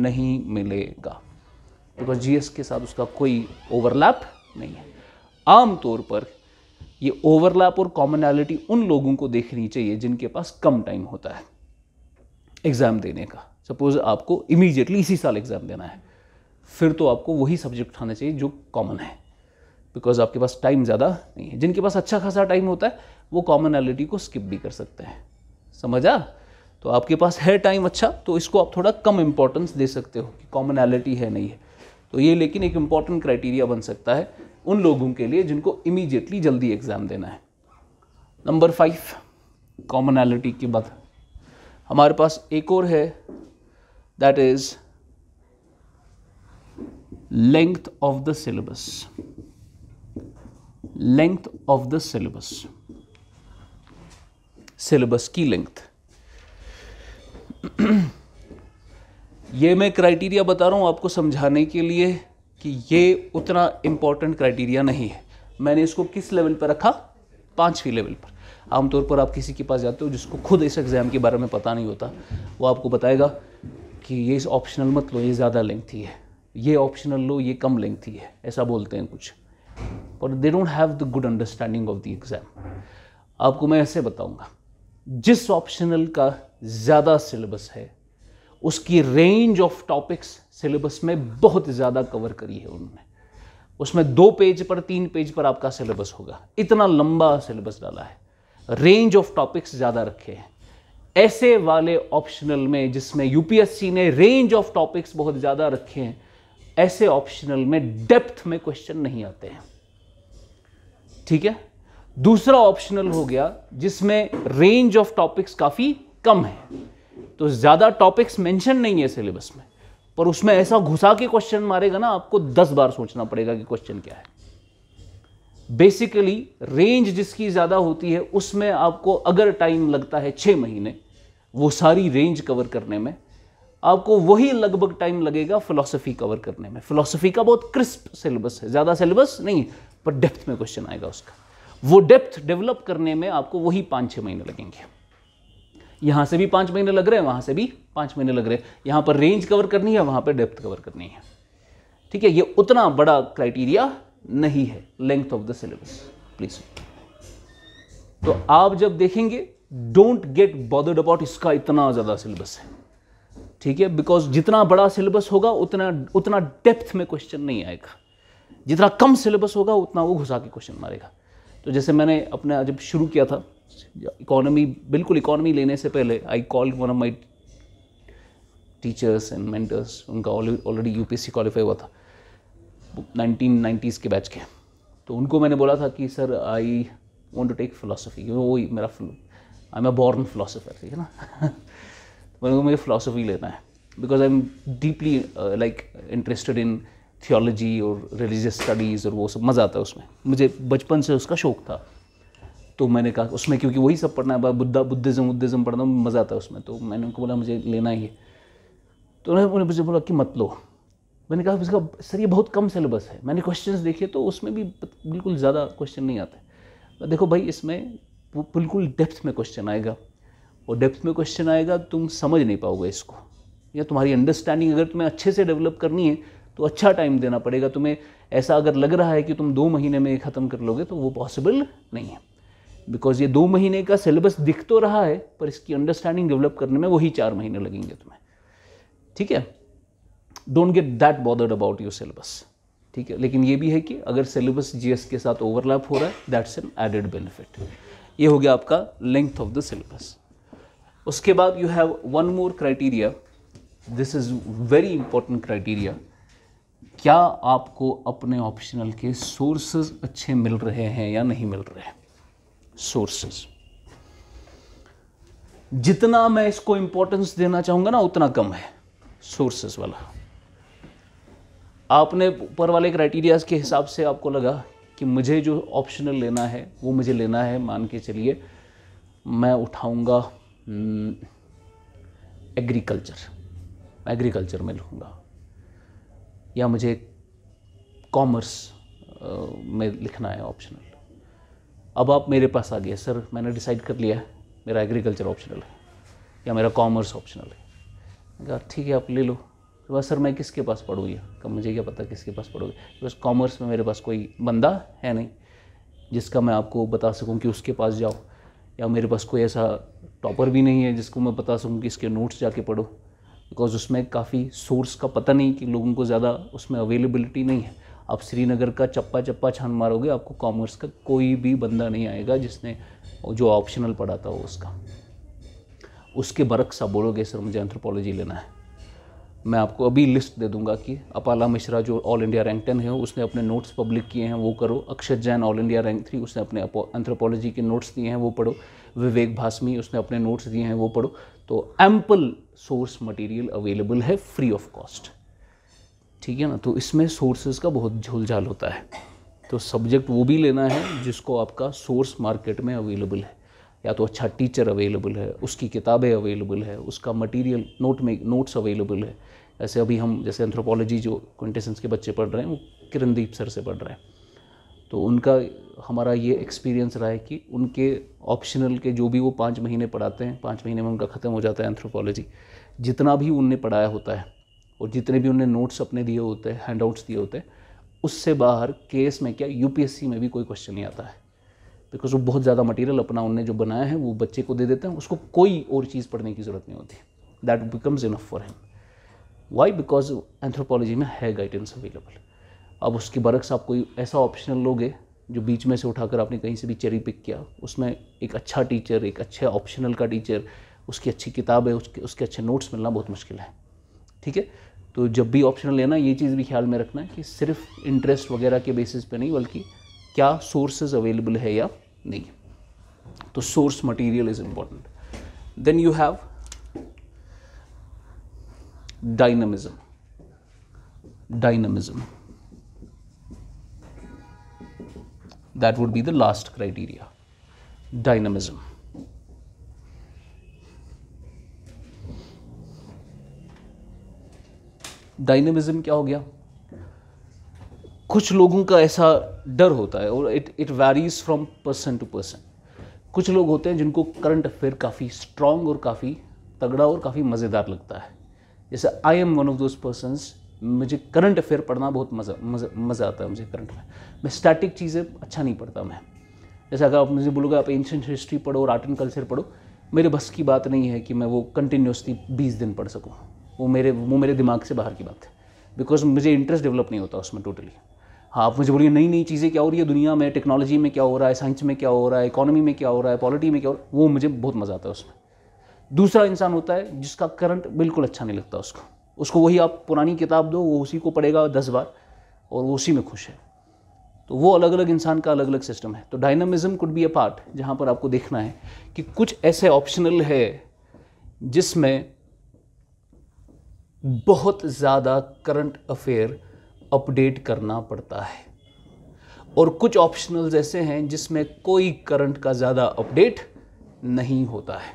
नहीं मिलेगा बिकॉज जीएस के साथ उसका कोई ओवरलैप नहीं है आमतौर पर ये ओवरलैप और कॉमनैलिटी उन लोगों को देखनी चाहिए जिनके पास कम टाइम होता है एग्ज़ाम देने का सपोज़ आपको इमीजिएटली इसी साल एग्ज़ाम देना है फिर तो आपको वही सब्जेक्ट उठाना चाहिए जो कॉमन है बिकॉज आपके पास टाइम ज़्यादा नहीं है जिनके पास अच्छा खासा टाइम होता है वो कॉमनैलिटी को स्किप भी कर सकते हैं समझा तो आपके पास है टाइम अच्छा तो इसको आप थोड़ा कम इम्पोर्टेंस दे सकते हो कि कॉमनैलिटी है नहीं है तो ये लेकिन एक इम्पॉर्टेंट क्राइटेरिया बन सकता है उन लोगों के लिए जिनको इमीजिएटली जल्दी एग्ज़ाम देना है नंबर फाइव कॉमनैलिटी के बाद हमारे पास एक और है that is length of the syllabus length of the syllabus syllabus की लेंथ <clears throat> ये मैं क्राइटेरिया बता रहा हूं आपको समझाने के लिए कि ये उतना इम्पोर्टेंट क्राइटेरिया नहीं है मैंने इसको किस लेवल पर रखा पाँचवीं लेवल पर आमतौर पर आप किसी के पास जाते हो जिसको खुद इस एग्ज़ाम के बारे में पता नहीं होता वो आपको बताएगा कि ये इस ऑप्शनल मत लो ये ज़्यादा लेंथी है ये ऑप्शनल लो ये कम लेंथी है ऐसा बोलते हैं कुछ और they don't have the good understanding of the exam आपको मैं ऐसे बताऊंगा जिस ऑप्शनल का ज़्यादा सिलेबस है उसकी रेंज ऑफ टॉपिक्स सिलेबस में बहुत ज़्यादा कवर करी है उन्होंने उसमें दो पेज पर तीन पेज पर आपका सिलेबस होगा इतना लंबा सिलेबस डाला है रेंज ऑफ टॉपिक्स ज़्यादा रखे हैं ऐसे वाले ऑप्शनल में जिसमें यूपीएससी ने रेंज ऑफ टॉपिक्स बहुत ज़्यादा रखे हैं ऐसे ऑप्शनल में डेप्थ में क्वेश्चन नहीं आते हैं ठीक है दूसरा ऑप्शनल हो गया जिसमें रेंज ऑफ टॉपिक्स काफ़ी कम है तो ज़्यादा टॉपिक्स मेंशन नहीं है सिलेबस में पर उसमें ऐसा घुसा के क्वेश्चन मारेगा ना आपको दस बार सोचना पड़ेगा कि क्वेश्चन क्या है बेसिकली रेंज जिसकी ज़्यादा होती है उसमें आपको अगर टाइम लगता है छह महीने वो सारी रेंज कवर करने में आपको वही लगभग टाइम लगेगा फिलोसफी कवर करने में फिलोसफी का बहुत क्रिस्प सिलेबस है ज़्यादा सिलेबस नहीं पर डेप्थ में क्वेश्चन आएगा उसका वो डेप्थ डेवलप करने में आपको वही पांच छह महीने लगेंगे यहाँ से भी पाँच महीने लग रहे हैं वहाँ से भी पांच महीने लग रहे हैं यहाँ पर रेंज कवर करनी है वहाँ पर डेप्थ कवर करनी है ठीक है ये उतना बड़ा क्राइटेरिया नहीं है length of the syllabus please तो आप जब देखेंगे डोंट गेट बॉदर्ड अबाउट इसका इतना ज़्यादा सिलेबस है ठीक है बिकॉज जितना बड़ा सिलेबस होगा उतना उतना डेप्थ में क्वेश्चन नहीं आएगा जितना कम सिलेबस होगा उतना वो घुसा के क्वेश्चन मारेगा तो जैसे मैंने अपने जब शुरू किया था इकोनॉमी बिल्कुल इकोनॉमी लेने से पहले I call one of my teachers and mentors उनका ऑलरेडी यू पी क्वालिफाई हुआ था नाइनटीन नाइन्टीज़ के बैच के तो उनको मैंने बोला था कि sir I want to take philosophy वो मेरा I am a born philosopher ठीक है ना <laughs> मैंने मुझे फिलोसफी लेना है because I am deeply like interested in theology और रिलीजियस स्टडीज़ और वो सब मज़ा आता है उसमें मुझे बचपन से उसका शौक था तो मैंने कहा उसमें क्योंकि वही सब पढ़ना है बुद्धा बुद्धिज़्म बुद्धिज़्म पढ़ना मज़ा आता है उसमें तो मैंने उनको बोला मुझे लेना ही है तो उन्होंने मुझे बोला कि मत लो मैंने कहा इसका सर ये बहुत कम सिलेबस है मैंने क्वेश्चन देखे तो उसमें भी बिल्कुल ज़्यादा क्वेश्चन नहीं आते तो देखो भाई इसमें बिल्कुल डेप्थ में क्वेश्चन आएगा और डेप्थ में क्वेश्चन आएगा तुम समझ नहीं पाओगे इसको या तुम्हारी अंडरस्टैंडिंग अगर तुम्हें अच्छे से डेवलप करनी है तो अच्छा टाइम देना पड़ेगा तुम्हें ऐसा अगर लग रहा है कि तुम दो महीने में ख़त्म कर लोगे तो वो पॉसिबल नहीं है बिकॉज ये दो महीने का सिलेबस दिख तो रहा है पर इसकी अंडरस्टैंडिंग डेवलप करने में वही चार महीने लगेंगे तुम्हें ठीक है don't get that bothered about your syllabus ठीक है लेकिन ये भी है कि अगर सिलेबस जी के साथ ओवरलैप हो रहा है दैट्स एन एडेड बेनिफिट ये हो गया आपका लेंथ ऑफ द सिलेबस उसके बाद you have one more criteria this is very important criteria क्या आपको अपने ऑप्शनल के सोर्सेज अच्छे मिल रहे हैं या नहीं मिल रहे हैं सोर्सेज जितना मैं इसको इंपॉर्टेंस देना चाहूंगा ना उतना कम है सोर्सेज वाला आपने ऊपर वाले क्राइटेरियाज के हिसाब से आपको लगा कि मुझे जो ऑप्शनल लेना है वो मुझे लेना है मान के चलिए मैं उठाऊंगा एग्रीकल्चर हम्म, एग्रीकल्चर में लूंगा या मुझे कॉमर्स में लिखना है ऑप्शनल अब आप मेरे पास आ गए सर मैंने डिसाइड कर लिया मेरा एग्रीकल्चर ऑप्शनल है या मेरा कॉमर्स ऑप्शनल है कहा ठीक है आप ले लो तो बस सर मैं किसके पास पढ़ूँ पढ़ूँगी कब मुझे क्या पता किसके पास पढ़ोगे तो बस कॉमर्स में मेरे पास कोई बंदा है नहीं जिसका मैं आपको बता सकूँ कि उसके पास जाओ या मेरे पास कोई ऐसा टॉपर भी नहीं है जिसको मैं बता सकूँ कि इसके नोट्स जाके पढ़ो बिकॉज उसमें काफ़ी सोर्स का पता नहीं कि लोगों को ज़्यादा उसमें अवेलेबिलिटी नहीं है आप श्रीनगर का चप्पा चप्पा छान मारोगे आपको कॉमर्स का कोई भी बंदा नहीं आएगा जिसने जो ऑप्शनल पढ़ा था वो उसका उसके बरक्स आप बोलोगे सर मुझे एंथ्रोपोलॉजी लेना है मैं आपको अभी लिस्ट दे दूंगा कि अपाला मिश्रा जो ऑल इंडिया रैंक टेन है उसने अपने नोट्स पब्लिक किए हैं वो करो Akshat Jain all India rank three उसने अपने एंथ्रोपोलॉजी के नोट्स दिए हैं वो पढ़ो विवेक भासमी उसने अपने नोट्स दिए हैं वो पढ़ो तो एम्पल सोर्स मटेरियल अवेलेबल है फ्री ऑफ कॉस्ट ठीक है ना तो इसमें सोर्सेज का बहुत झोलझाल होता है तो सब्जेक्ट वो भी लेना है जिसको आपका सोर्स मार्केट में अवेलेबल है या तो अच्छा टीचर अवेलेबल है उसकी किताबें अवेलेबल है उसका मटेरियल नोट में नोट्स अवेलेबल है ऐसे अभी हम जैसे एंथ्रोपोलॉजी जो क्विंटेसेंस के बच्चे पढ़ रहे हैं वो किरणदीप सर से पढ़ रहे हैं तो उनका हमारा ये एक्सपीरियंस रहा है कि उनके ऑप्शनल के जो भी वो पाँच महीने पढ़ाते हैं पाँच महीने में उनका ख़त्म हो जाता है एंथ्रोपोलॉजी जितना भी उनने पढ़ाया होता है और जितने भी उन्हें नोट्स अपने दिए होते हैं हैंड आउट्स दिए होते हैं उससे बाहर केस में क्या यूपीएससी में भी कोई क्वेश्चन नहीं आता है बिकॉज वो बहुत ज़्यादा मटेरियल अपना उनने जो बनाया है वो बच्चे को दे देते हैं उसको कोई और चीज़ पढ़ने की ज़रूरत नहीं होती that becomes enough for him why because anthropology में है गाइडेंस अवेलेबल अब उसके बरक्स आप कोई ऐसा ऑप्शनल लोगे जो बीच में से उठाकर आपने कहीं से भी चेरी पिक किया उसमें एक अच्छा टीचर एक अच्छे ऑप्शनल का टीचर उसकी अच्छी किताब है उसके उसके अच्छे नोट्स मिलना बहुत मुश्किल है ठीक है तो जब भी ऑप्शनल लेना ये चीज़ भी ख्याल में रखना कि सिर्फ इंटरेस्ट वगैरह के बेसिस पे नहीं बल्कि क्या सोर्सेज अवेलेबल है या नहीं तो source material is important then you have dynamism dynamism that would be the last criteria dynamism dynamism क्या हो गया कुछ लोगों का ऐसा डर होता है और it it varies from person to person कुछ लोग होते हैं जिनको करंट अफेयर काफ़ी स्ट्रांग और काफ़ी तगड़ा और काफ़ी मज़ेदार लगता है जैसे I am one of those persons मुझे करंट अफेयर पढ़ना बहुत मज़ा मज़ा आता है मुझे करंट अफेयर मैं स्टैटिक चीज़ें अच्छा नहीं पढ़ता मैं जैसे अगर आप मुझे बोलोगे आप एंशंट हिस्ट्री पढ़ो और आर्ट एंड कल्चर पढ़ो मेरे बस की बात नहीं है कि मैं वो कंटिन्यूसली बीस दिन पढ़ सकूँ वो मेरे वो मेरे दिमाग से बाहर की बात है बिकॉज मुझे इंटरेस्ट डेवलप नहीं होता उसमें टोटली हाँ आप मुझे बोलिए नई नई चीज़ें क्या हो रही है दुनिया में टेक्नोलॉजी में क्या हो रहा है साइंस में क्या हो रहा है इकोनॉमी में क्या हो रहा है पॉलिटी में क्या हो रहा है वो मुझे बहुत मज़ा आता है उसमें दूसरा इंसान होता है जिसका करंट बिल्कुल अच्छा नहीं लगता उसको उसको वही आप पुरानी किताब दो वो उसी को पढ़ेगा दस बार और वो उसी में खुश है तो वो अलग अलग इंसान का अलग अलग सिस्टम है तो dynamism could be a part जहाँ पर आपको देखना है कि कुछ ऐसे ऑप्शनल है जिसमें बहुत ज़्यादा करंट अफेयर अपडेट करना पड़ता है और कुछ ऑप्शनल्स ऐसे हैं जिसमें कोई करंट का ज़्यादा अपडेट नहीं होता है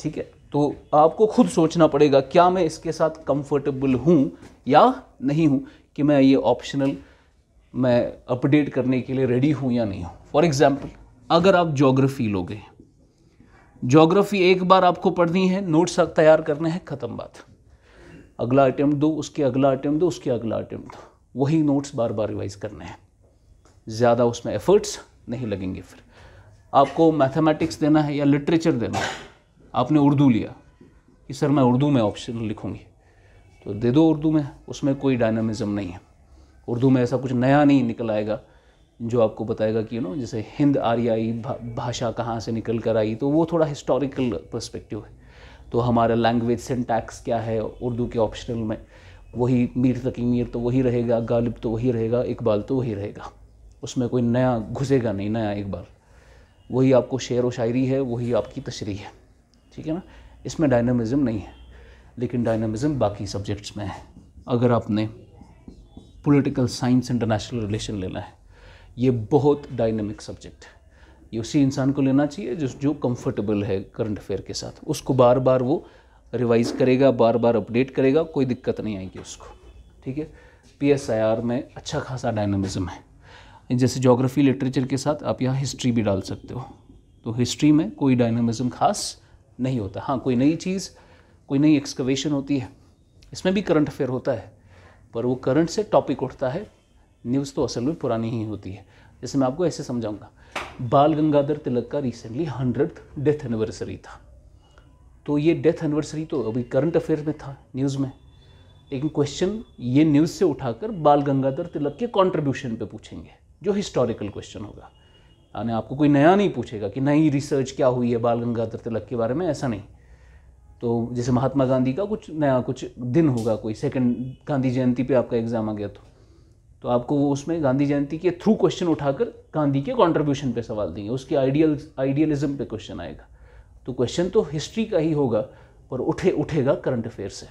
ठीक है तो आपको खुद सोचना पड़ेगा क्या मैं इसके साथ कंफर्टेबल हूँ या नहीं हूँ कि मैं ये ऑप्शनल मैं अपडेट करने के लिए रेडी हूँ या नहीं हूँ फॉर एग्ज़ाम्पल अगर आप जोग्राफ़ी लोगे जोग्राफ़ी एक बार आपको पढ़नी है नोट्स तैयार करने हैं ख़त्म बात अगला अटैम्प्ट दो उसके अगला अटैम्प्ट दो उसके अगला अटैम्प्ट दो वही नोट्स बार बार रिवाइज करने हैं ज़्यादा उसमें एफर्ट्स नहीं लगेंगे फिर आपको मैथमेटिक्स देना है या लिटरेचर देना है आपने उर्दू लिया कि सर मैं उर्दू में ऑप्शन लिखूँगी तो दे दो उर्दू में उसमें कोई डायनामिज़म नहीं है उर्दू में ऐसा कुछ नया नहीं निकल आएगा जो आपको बताएगा कि यू नो जैसे हिंद आर्याई भाषा कहाँ से निकल कर आई तो वो थोड़ा हिस्टोरिकल परस्पेक्टिव है तो हमारा लैंग्वेज सिंटैक्स क्या है उर्दू के ऑप्शनल में वही मीर तकी मीर तो वही रहेगा गालिब तो वही रहेगा इकबाल तो वही रहेगा उसमें कोई नया घुसेगा नहीं नया इकबाल वही आपको शेर व शायरी है वही आपकी तशरी है ठीक है ना इसमें डायनामिज़म नहीं है लेकिन डायनामिज़म बाकी सब्जेक्ट्स में है अगर आपने पॉलिटिकल साइंस इंटरनेशनल रिलेशन लेना है ये बहुत डायनेमिक सब्जेक्ट है ये उसी इंसान को लेना चाहिए जो जो कम्फर्टेबल है करंट अफेयर के साथ उसको बार बार वो रिवाइज करेगा बार बार अपडेट करेगा कोई दिक्कत नहीं आएगी उसको ठीक है पी में अच्छा खासा डायनमिज़म है जैसे जोग्राफ़ी लिटरेचर के साथ आप यहाँ हिस्ट्री भी डाल सकते हो तो हिस्ट्री में कोई डायनमिज़म खास नहीं होता हाँ कोई नई चीज़ कोई नई एक्सकवेशन होती है इसमें भी करंट अफेयर होता है पर वो करंट से टॉपिक उठता है न्यूज़ तो असल में पुरानी ही होती है जैसे मैं आपको ऐसे समझाऊंगा बाल गंगाधर तिलक का रिसेंटली हंड्रेड डेथ एनिवर्सरी था तो ये डेथ एनिवर्सरी तो अभी करंट अफेयर में था न्यूज़ में लेकिन क्वेश्चन ये न्यूज़ से उठाकर बाल गंगाधर तिलक के कॉन्ट्रीब्यूशन पे पूछेंगे जो हिस्टोरिकल क्वेश्चन होगा यानी आपको कोई नया नहीं पूछेगा कि नई रिसर्च क्या हुई है बाल गंगाधर तिलक के बारे में ऐसा नहीं तो जैसे महात्मा गांधी का कुछ नया कुछ दिन होगा कोई सेकंड गांधी जयंती पे आपका एग्ज़ाम आ गया तो तो आपको वो उसमें गांधी जयंती के थ्रू क्वेश्चन उठाकर गांधी के कॉन्ट्रीब्यूशन पे सवाल देंगे उसके आइडियल आइडियलिज्म पे क्वेश्चन आएगा तो क्वेश्चन तो हिस्ट्री का ही होगा पर उठे उठेगा करंट अफेयर से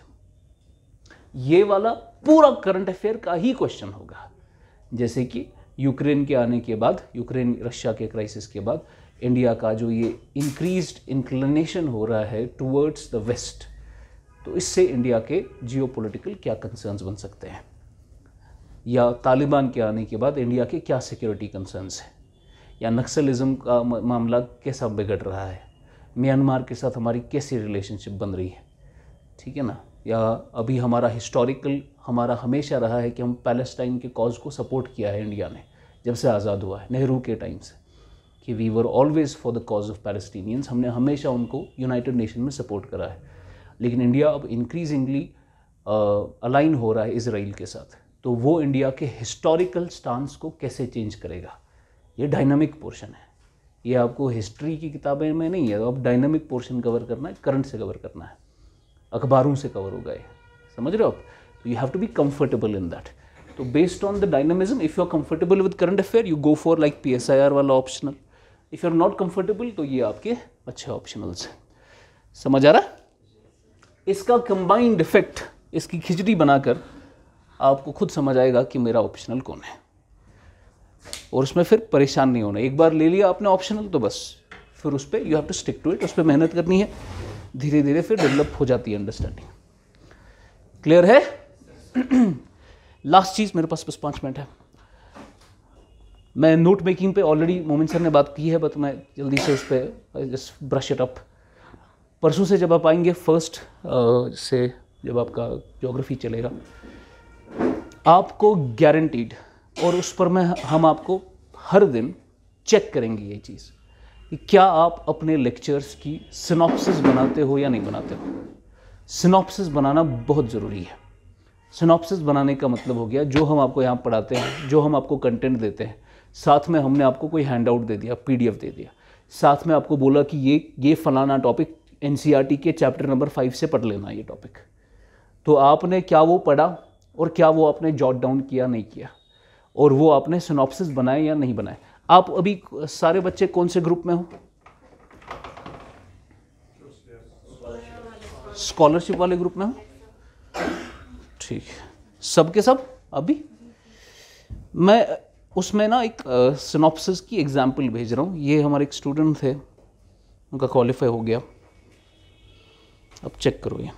ये वाला पूरा करंट अफेयर का ही क्वेश्चन होगा जैसे कि यूक्रेन के आने के बाद यूक्रेन रशिया के क्राइसिस के बाद इंडिया का जो ये इंक्रीज इंक्लिनेशन हो रहा है टूवर्ड्स द वेस्ट तो इससे इंडिया के जियो क्या कंसर्न्स बन सकते हैं या तालिबान के आने के बाद इंडिया के क्या सिक्योरिटी कंसर्न्स हैं या नक्सलिज्म का मामला कैसा बिगड़ रहा है म्यांमार के साथ हमारी कैसी रिलेशनशिप बन रही है ठीक है ना या अभी हमारा हिस्टोरिकल हमारा हमेशा रहा है कि हम पैलेस्टाइन के कॉज को सपोर्ट किया है इंडिया ने जब से आज़ाद हुआ है नेहरू के टाइम से कि we were always for the cause of Palestinians हमने हमेशा उनको यूनाइटेड नेशन में सपोर्ट करा है लेकिन इंडिया अब इंक्रीजिंगली अलाइन हो रहा है इसराइल के साथ तो वो इंडिया के हिस्टोरिकल स्टांस को कैसे चेंज करेगा ये डायनामिक पोर्शन है ये आपको हिस्ट्री की किताबें में नहीं है तो आप डायनामिक पोर्शन कवर करना है करंट से कवर करना है अखबारों से कवर होगा ये समझ रहे हो आप you have to be comfortable in that तो based on the dynamism if you are comfortable with current affair you go for like P S I R वाला optional if you are not comfortable तो ये आपके अच्छे optionals हैं समझ आ रहा इसका कंबाइंड इफेक्ट इसकी खिचड़ी बनाकर आपको खुद समझ आएगा कि मेरा ऑप्शनल कौन है और उसमें फिर परेशान नहीं होना एक बार ले लिया आपने ऑप्शनल तो बस फिर उस पर you have to stick to it उस पर मेहनत करनी है धीरे धीरे फिर डेवलप हो जाती है अंडरस्टैंडिंग क्लियर है लास्ट <clears throat> चीज़ मेरे पास बस पांच मिनट है मैं नोट मेकिंग पे ऑलरेडी मोमिन सर ने बात की है बट मैं जल्दी से उस पर जस्ट ब्रश इट अप परसों से जब आप आएंगे फर्स्ट से जब आपका जोग्राफी चलेगा आपको गारंटीड और उस पर मैं हम आपको हर दिन चेक करेंगे ये चीज़ कि क्या आप अपने लेक्चर्स की सिनॉप्सिस बनाते हो या नहीं बनाते हो सिनॉप्सिस बनाना बहुत ज़रूरी है सिनॉप्सिस बनाने का मतलब हो गया जो हम आपको यहाँ पढ़ाते हैं जो हम आपको कंटेंट देते हैं साथ में हमने आपको कोई हैंड आउट दे दिया पीडीएफ दे दिया साथ में आपको बोला कि ये ये फलाना टॉपिक एन e के चैप्टर नंबर फाइव से पढ़ लेना ये टॉपिक तो आपने क्या वो पढ़ा और क्या वो आपने जॉट डाउन किया नहीं किया और वो आपने सिनॉप्सिस बनाए या नहीं बनाए आप अभी सारे बच्चे कौन से ग्रुप में हो स्कॉलरशिप वाले ग्रुप में हो ठीक सब के सब अभी मैं उसमें ना एक सिनॉप्सिस की एग्जाम्पल भेज रहा हूँ ये हमारे एक स्टूडेंट थे उनका क्वालिफाई हो गया अब चेक करो ये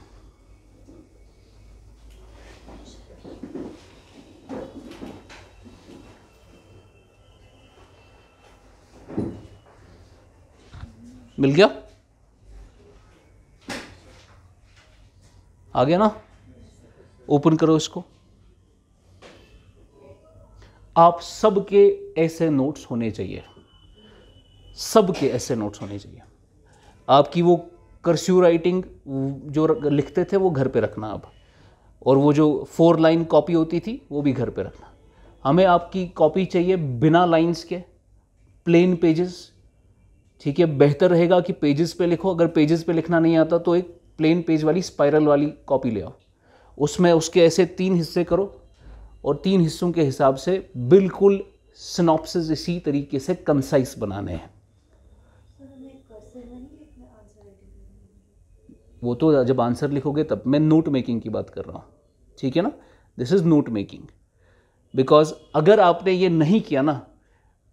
मिल गया आ गया ना ओपन करो इसको आप सबके ऐसे नोट्स होने चाहिए सबके ऐसे नोट्स होने चाहिए आपकी वो कर्स्यू राइटिंग जो लिखते थे वो घर पे रखना अब और वो जो फोर लाइन कॉपी होती थी वो भी घर पे रखना हमें आपकी कॉपी चाहिए बिना लाइंस के प्लेन पेजेस ठीक है बेहतर रहेगा कि पेजेस पे लिखो अगर पेजेस पे लिखना नहीं आता तो एक प्लेन पेज वाली स्पाइरल वाली कॉपी ले आओ उसमें उसके ऐसे तीन हिस्से करो और तीन हिस्सों के हिसाब से बिल्कुल सिनॉप्सिस इसी तरीके से कंसाइस बनाने हैं वो तो जब आंसर लिखोगे तब मैं नोट मेकिंग की बात कर रहा हूँ ठीक है ना this is note making because अगर आपने ये नहीं किया ना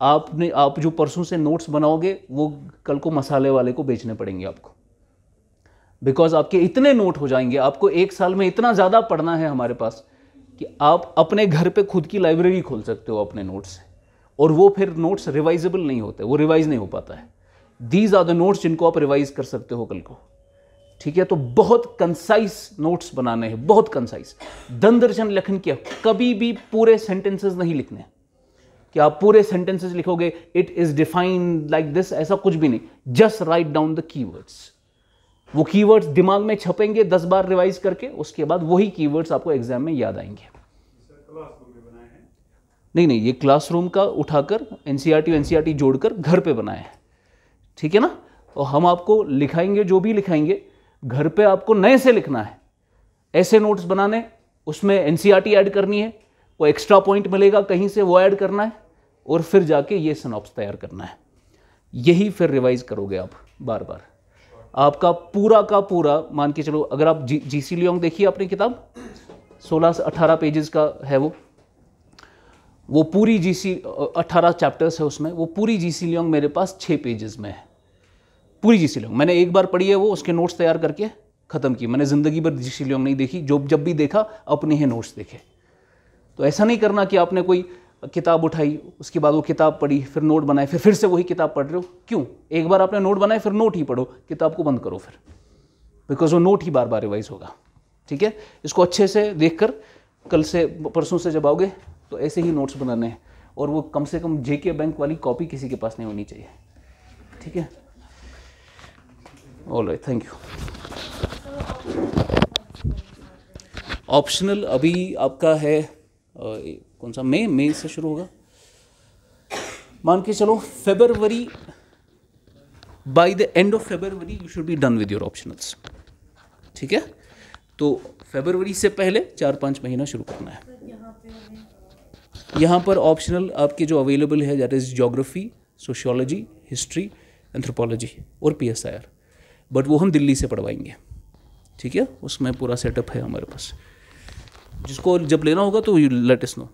आपने आप जो परसों से नोट्स बनाओगे वो कल को मसाले वाले को बेचने पड़ेंगे आपको बिकॉज आपके इतने नोट हो जाएंगे आपको एक साल में इतना ज़्यादा पढ़ना है हमारे पास कि आप अपने घर पे खुद की लाइब्रेरी खोल सकते हो अपने नोट्स से और वो फिर नोट्स रिवाइजेबल नहीं होते वो रिवाइज नहीं हो पाता है दीज आर द नोट्स जिनको आप रिवाइज कर सकते हो कल को ठीक है तो बहुत कंसाइस नोट्स बनाने हैं बहुत कंसाइस दंदर्शन लेखन किया कभी भी पूरे सेंटेंसेस नहीं लिखने हैं कि आप पूरे सेंटेंसेस लिखोगे it is defined like this ऐसा कुछ भी नहीं just write down the keywords वो कीवर्ड्स दिमाग में छपेंगे दस बार रिवाइज करके उसके बाद वही कीवर्ड्स आपको एग्जाम में याद आएंगे नहीं नहीं ये क्लासरूम का उठाकर N C R T C R T जोड़कर घर पे बनाए हैं ठीक है ना और तो हम आपको लिखाएंगे जो भी लिखाएंगे घर पे आपको नए से लिखना है ऐसे नोट्स बनाने उसमें N C R T add करनी है कोई एक्स्ट्रा पॉइंट मिलेगा कहीं से वो ऐड करना है और फिर जाके ये सनॉप्स तैयार करना है यही फिर रिवाइज करोगे आप बार बार आपका पूरा का पूरा मान के चलो अगर आप जी जी सी लियोंग देखिए आपने किताब 16 से 18 पेजेस का है वो वो पूरी जी सी अट्ठारह चैप्टर्स है उसमें वो पूरी जी सी लियोंग मेरे पास छः पेजेस में है पूरी जी सी लियोंग मैंने एक बार पढ़ी है वो उसके नोट्स तैयार करके ख़त्म की मैंने ज़िंदगी भर जी सी लियोंग नहीं देखी जो जब भी देखा अपने ही नोट्स देखे तो ऐसा नहीं करना कि आपने कोई किताब उठाई उसके बाद वो किताब पढ़ी फिर नोट बनाए फिर फिर से वही किताब पढ़ रहे हो क्यों एक बार आपने नोट बनाए फिर नोट ही पढ़ो किताब को बंद करो फिर बिकॉज वो नोट ही बार बार रिवाइज होगा ठीक है इसको अच्छे से देख कर कल से परसों से जब आओगे तो ऐसे ही नोट्स बनाने हैं और वो कम से कम जे के बैंक वाली कॉपी किसी के पास नहीं होनी चाहिए ठीक है all right thank you optional अभी आपका है कौन सा मई मई से शुरू होगा मान के चलो February by the end of February you should be done with your optionals ठीक है तो फेबरवरी से पहले चार पाँच महीना शुरू करना है यहाँ पर ऑप्शनल आपके जो अवेलेबल है that is geography sociology history anthropology और P S I R but वो हम दिल्ली से पढ़वाएंगे ठीक है उसमें पूरा सेटअप है हमारे पास जिसको जब लेना होगा तो यू लेट इस नो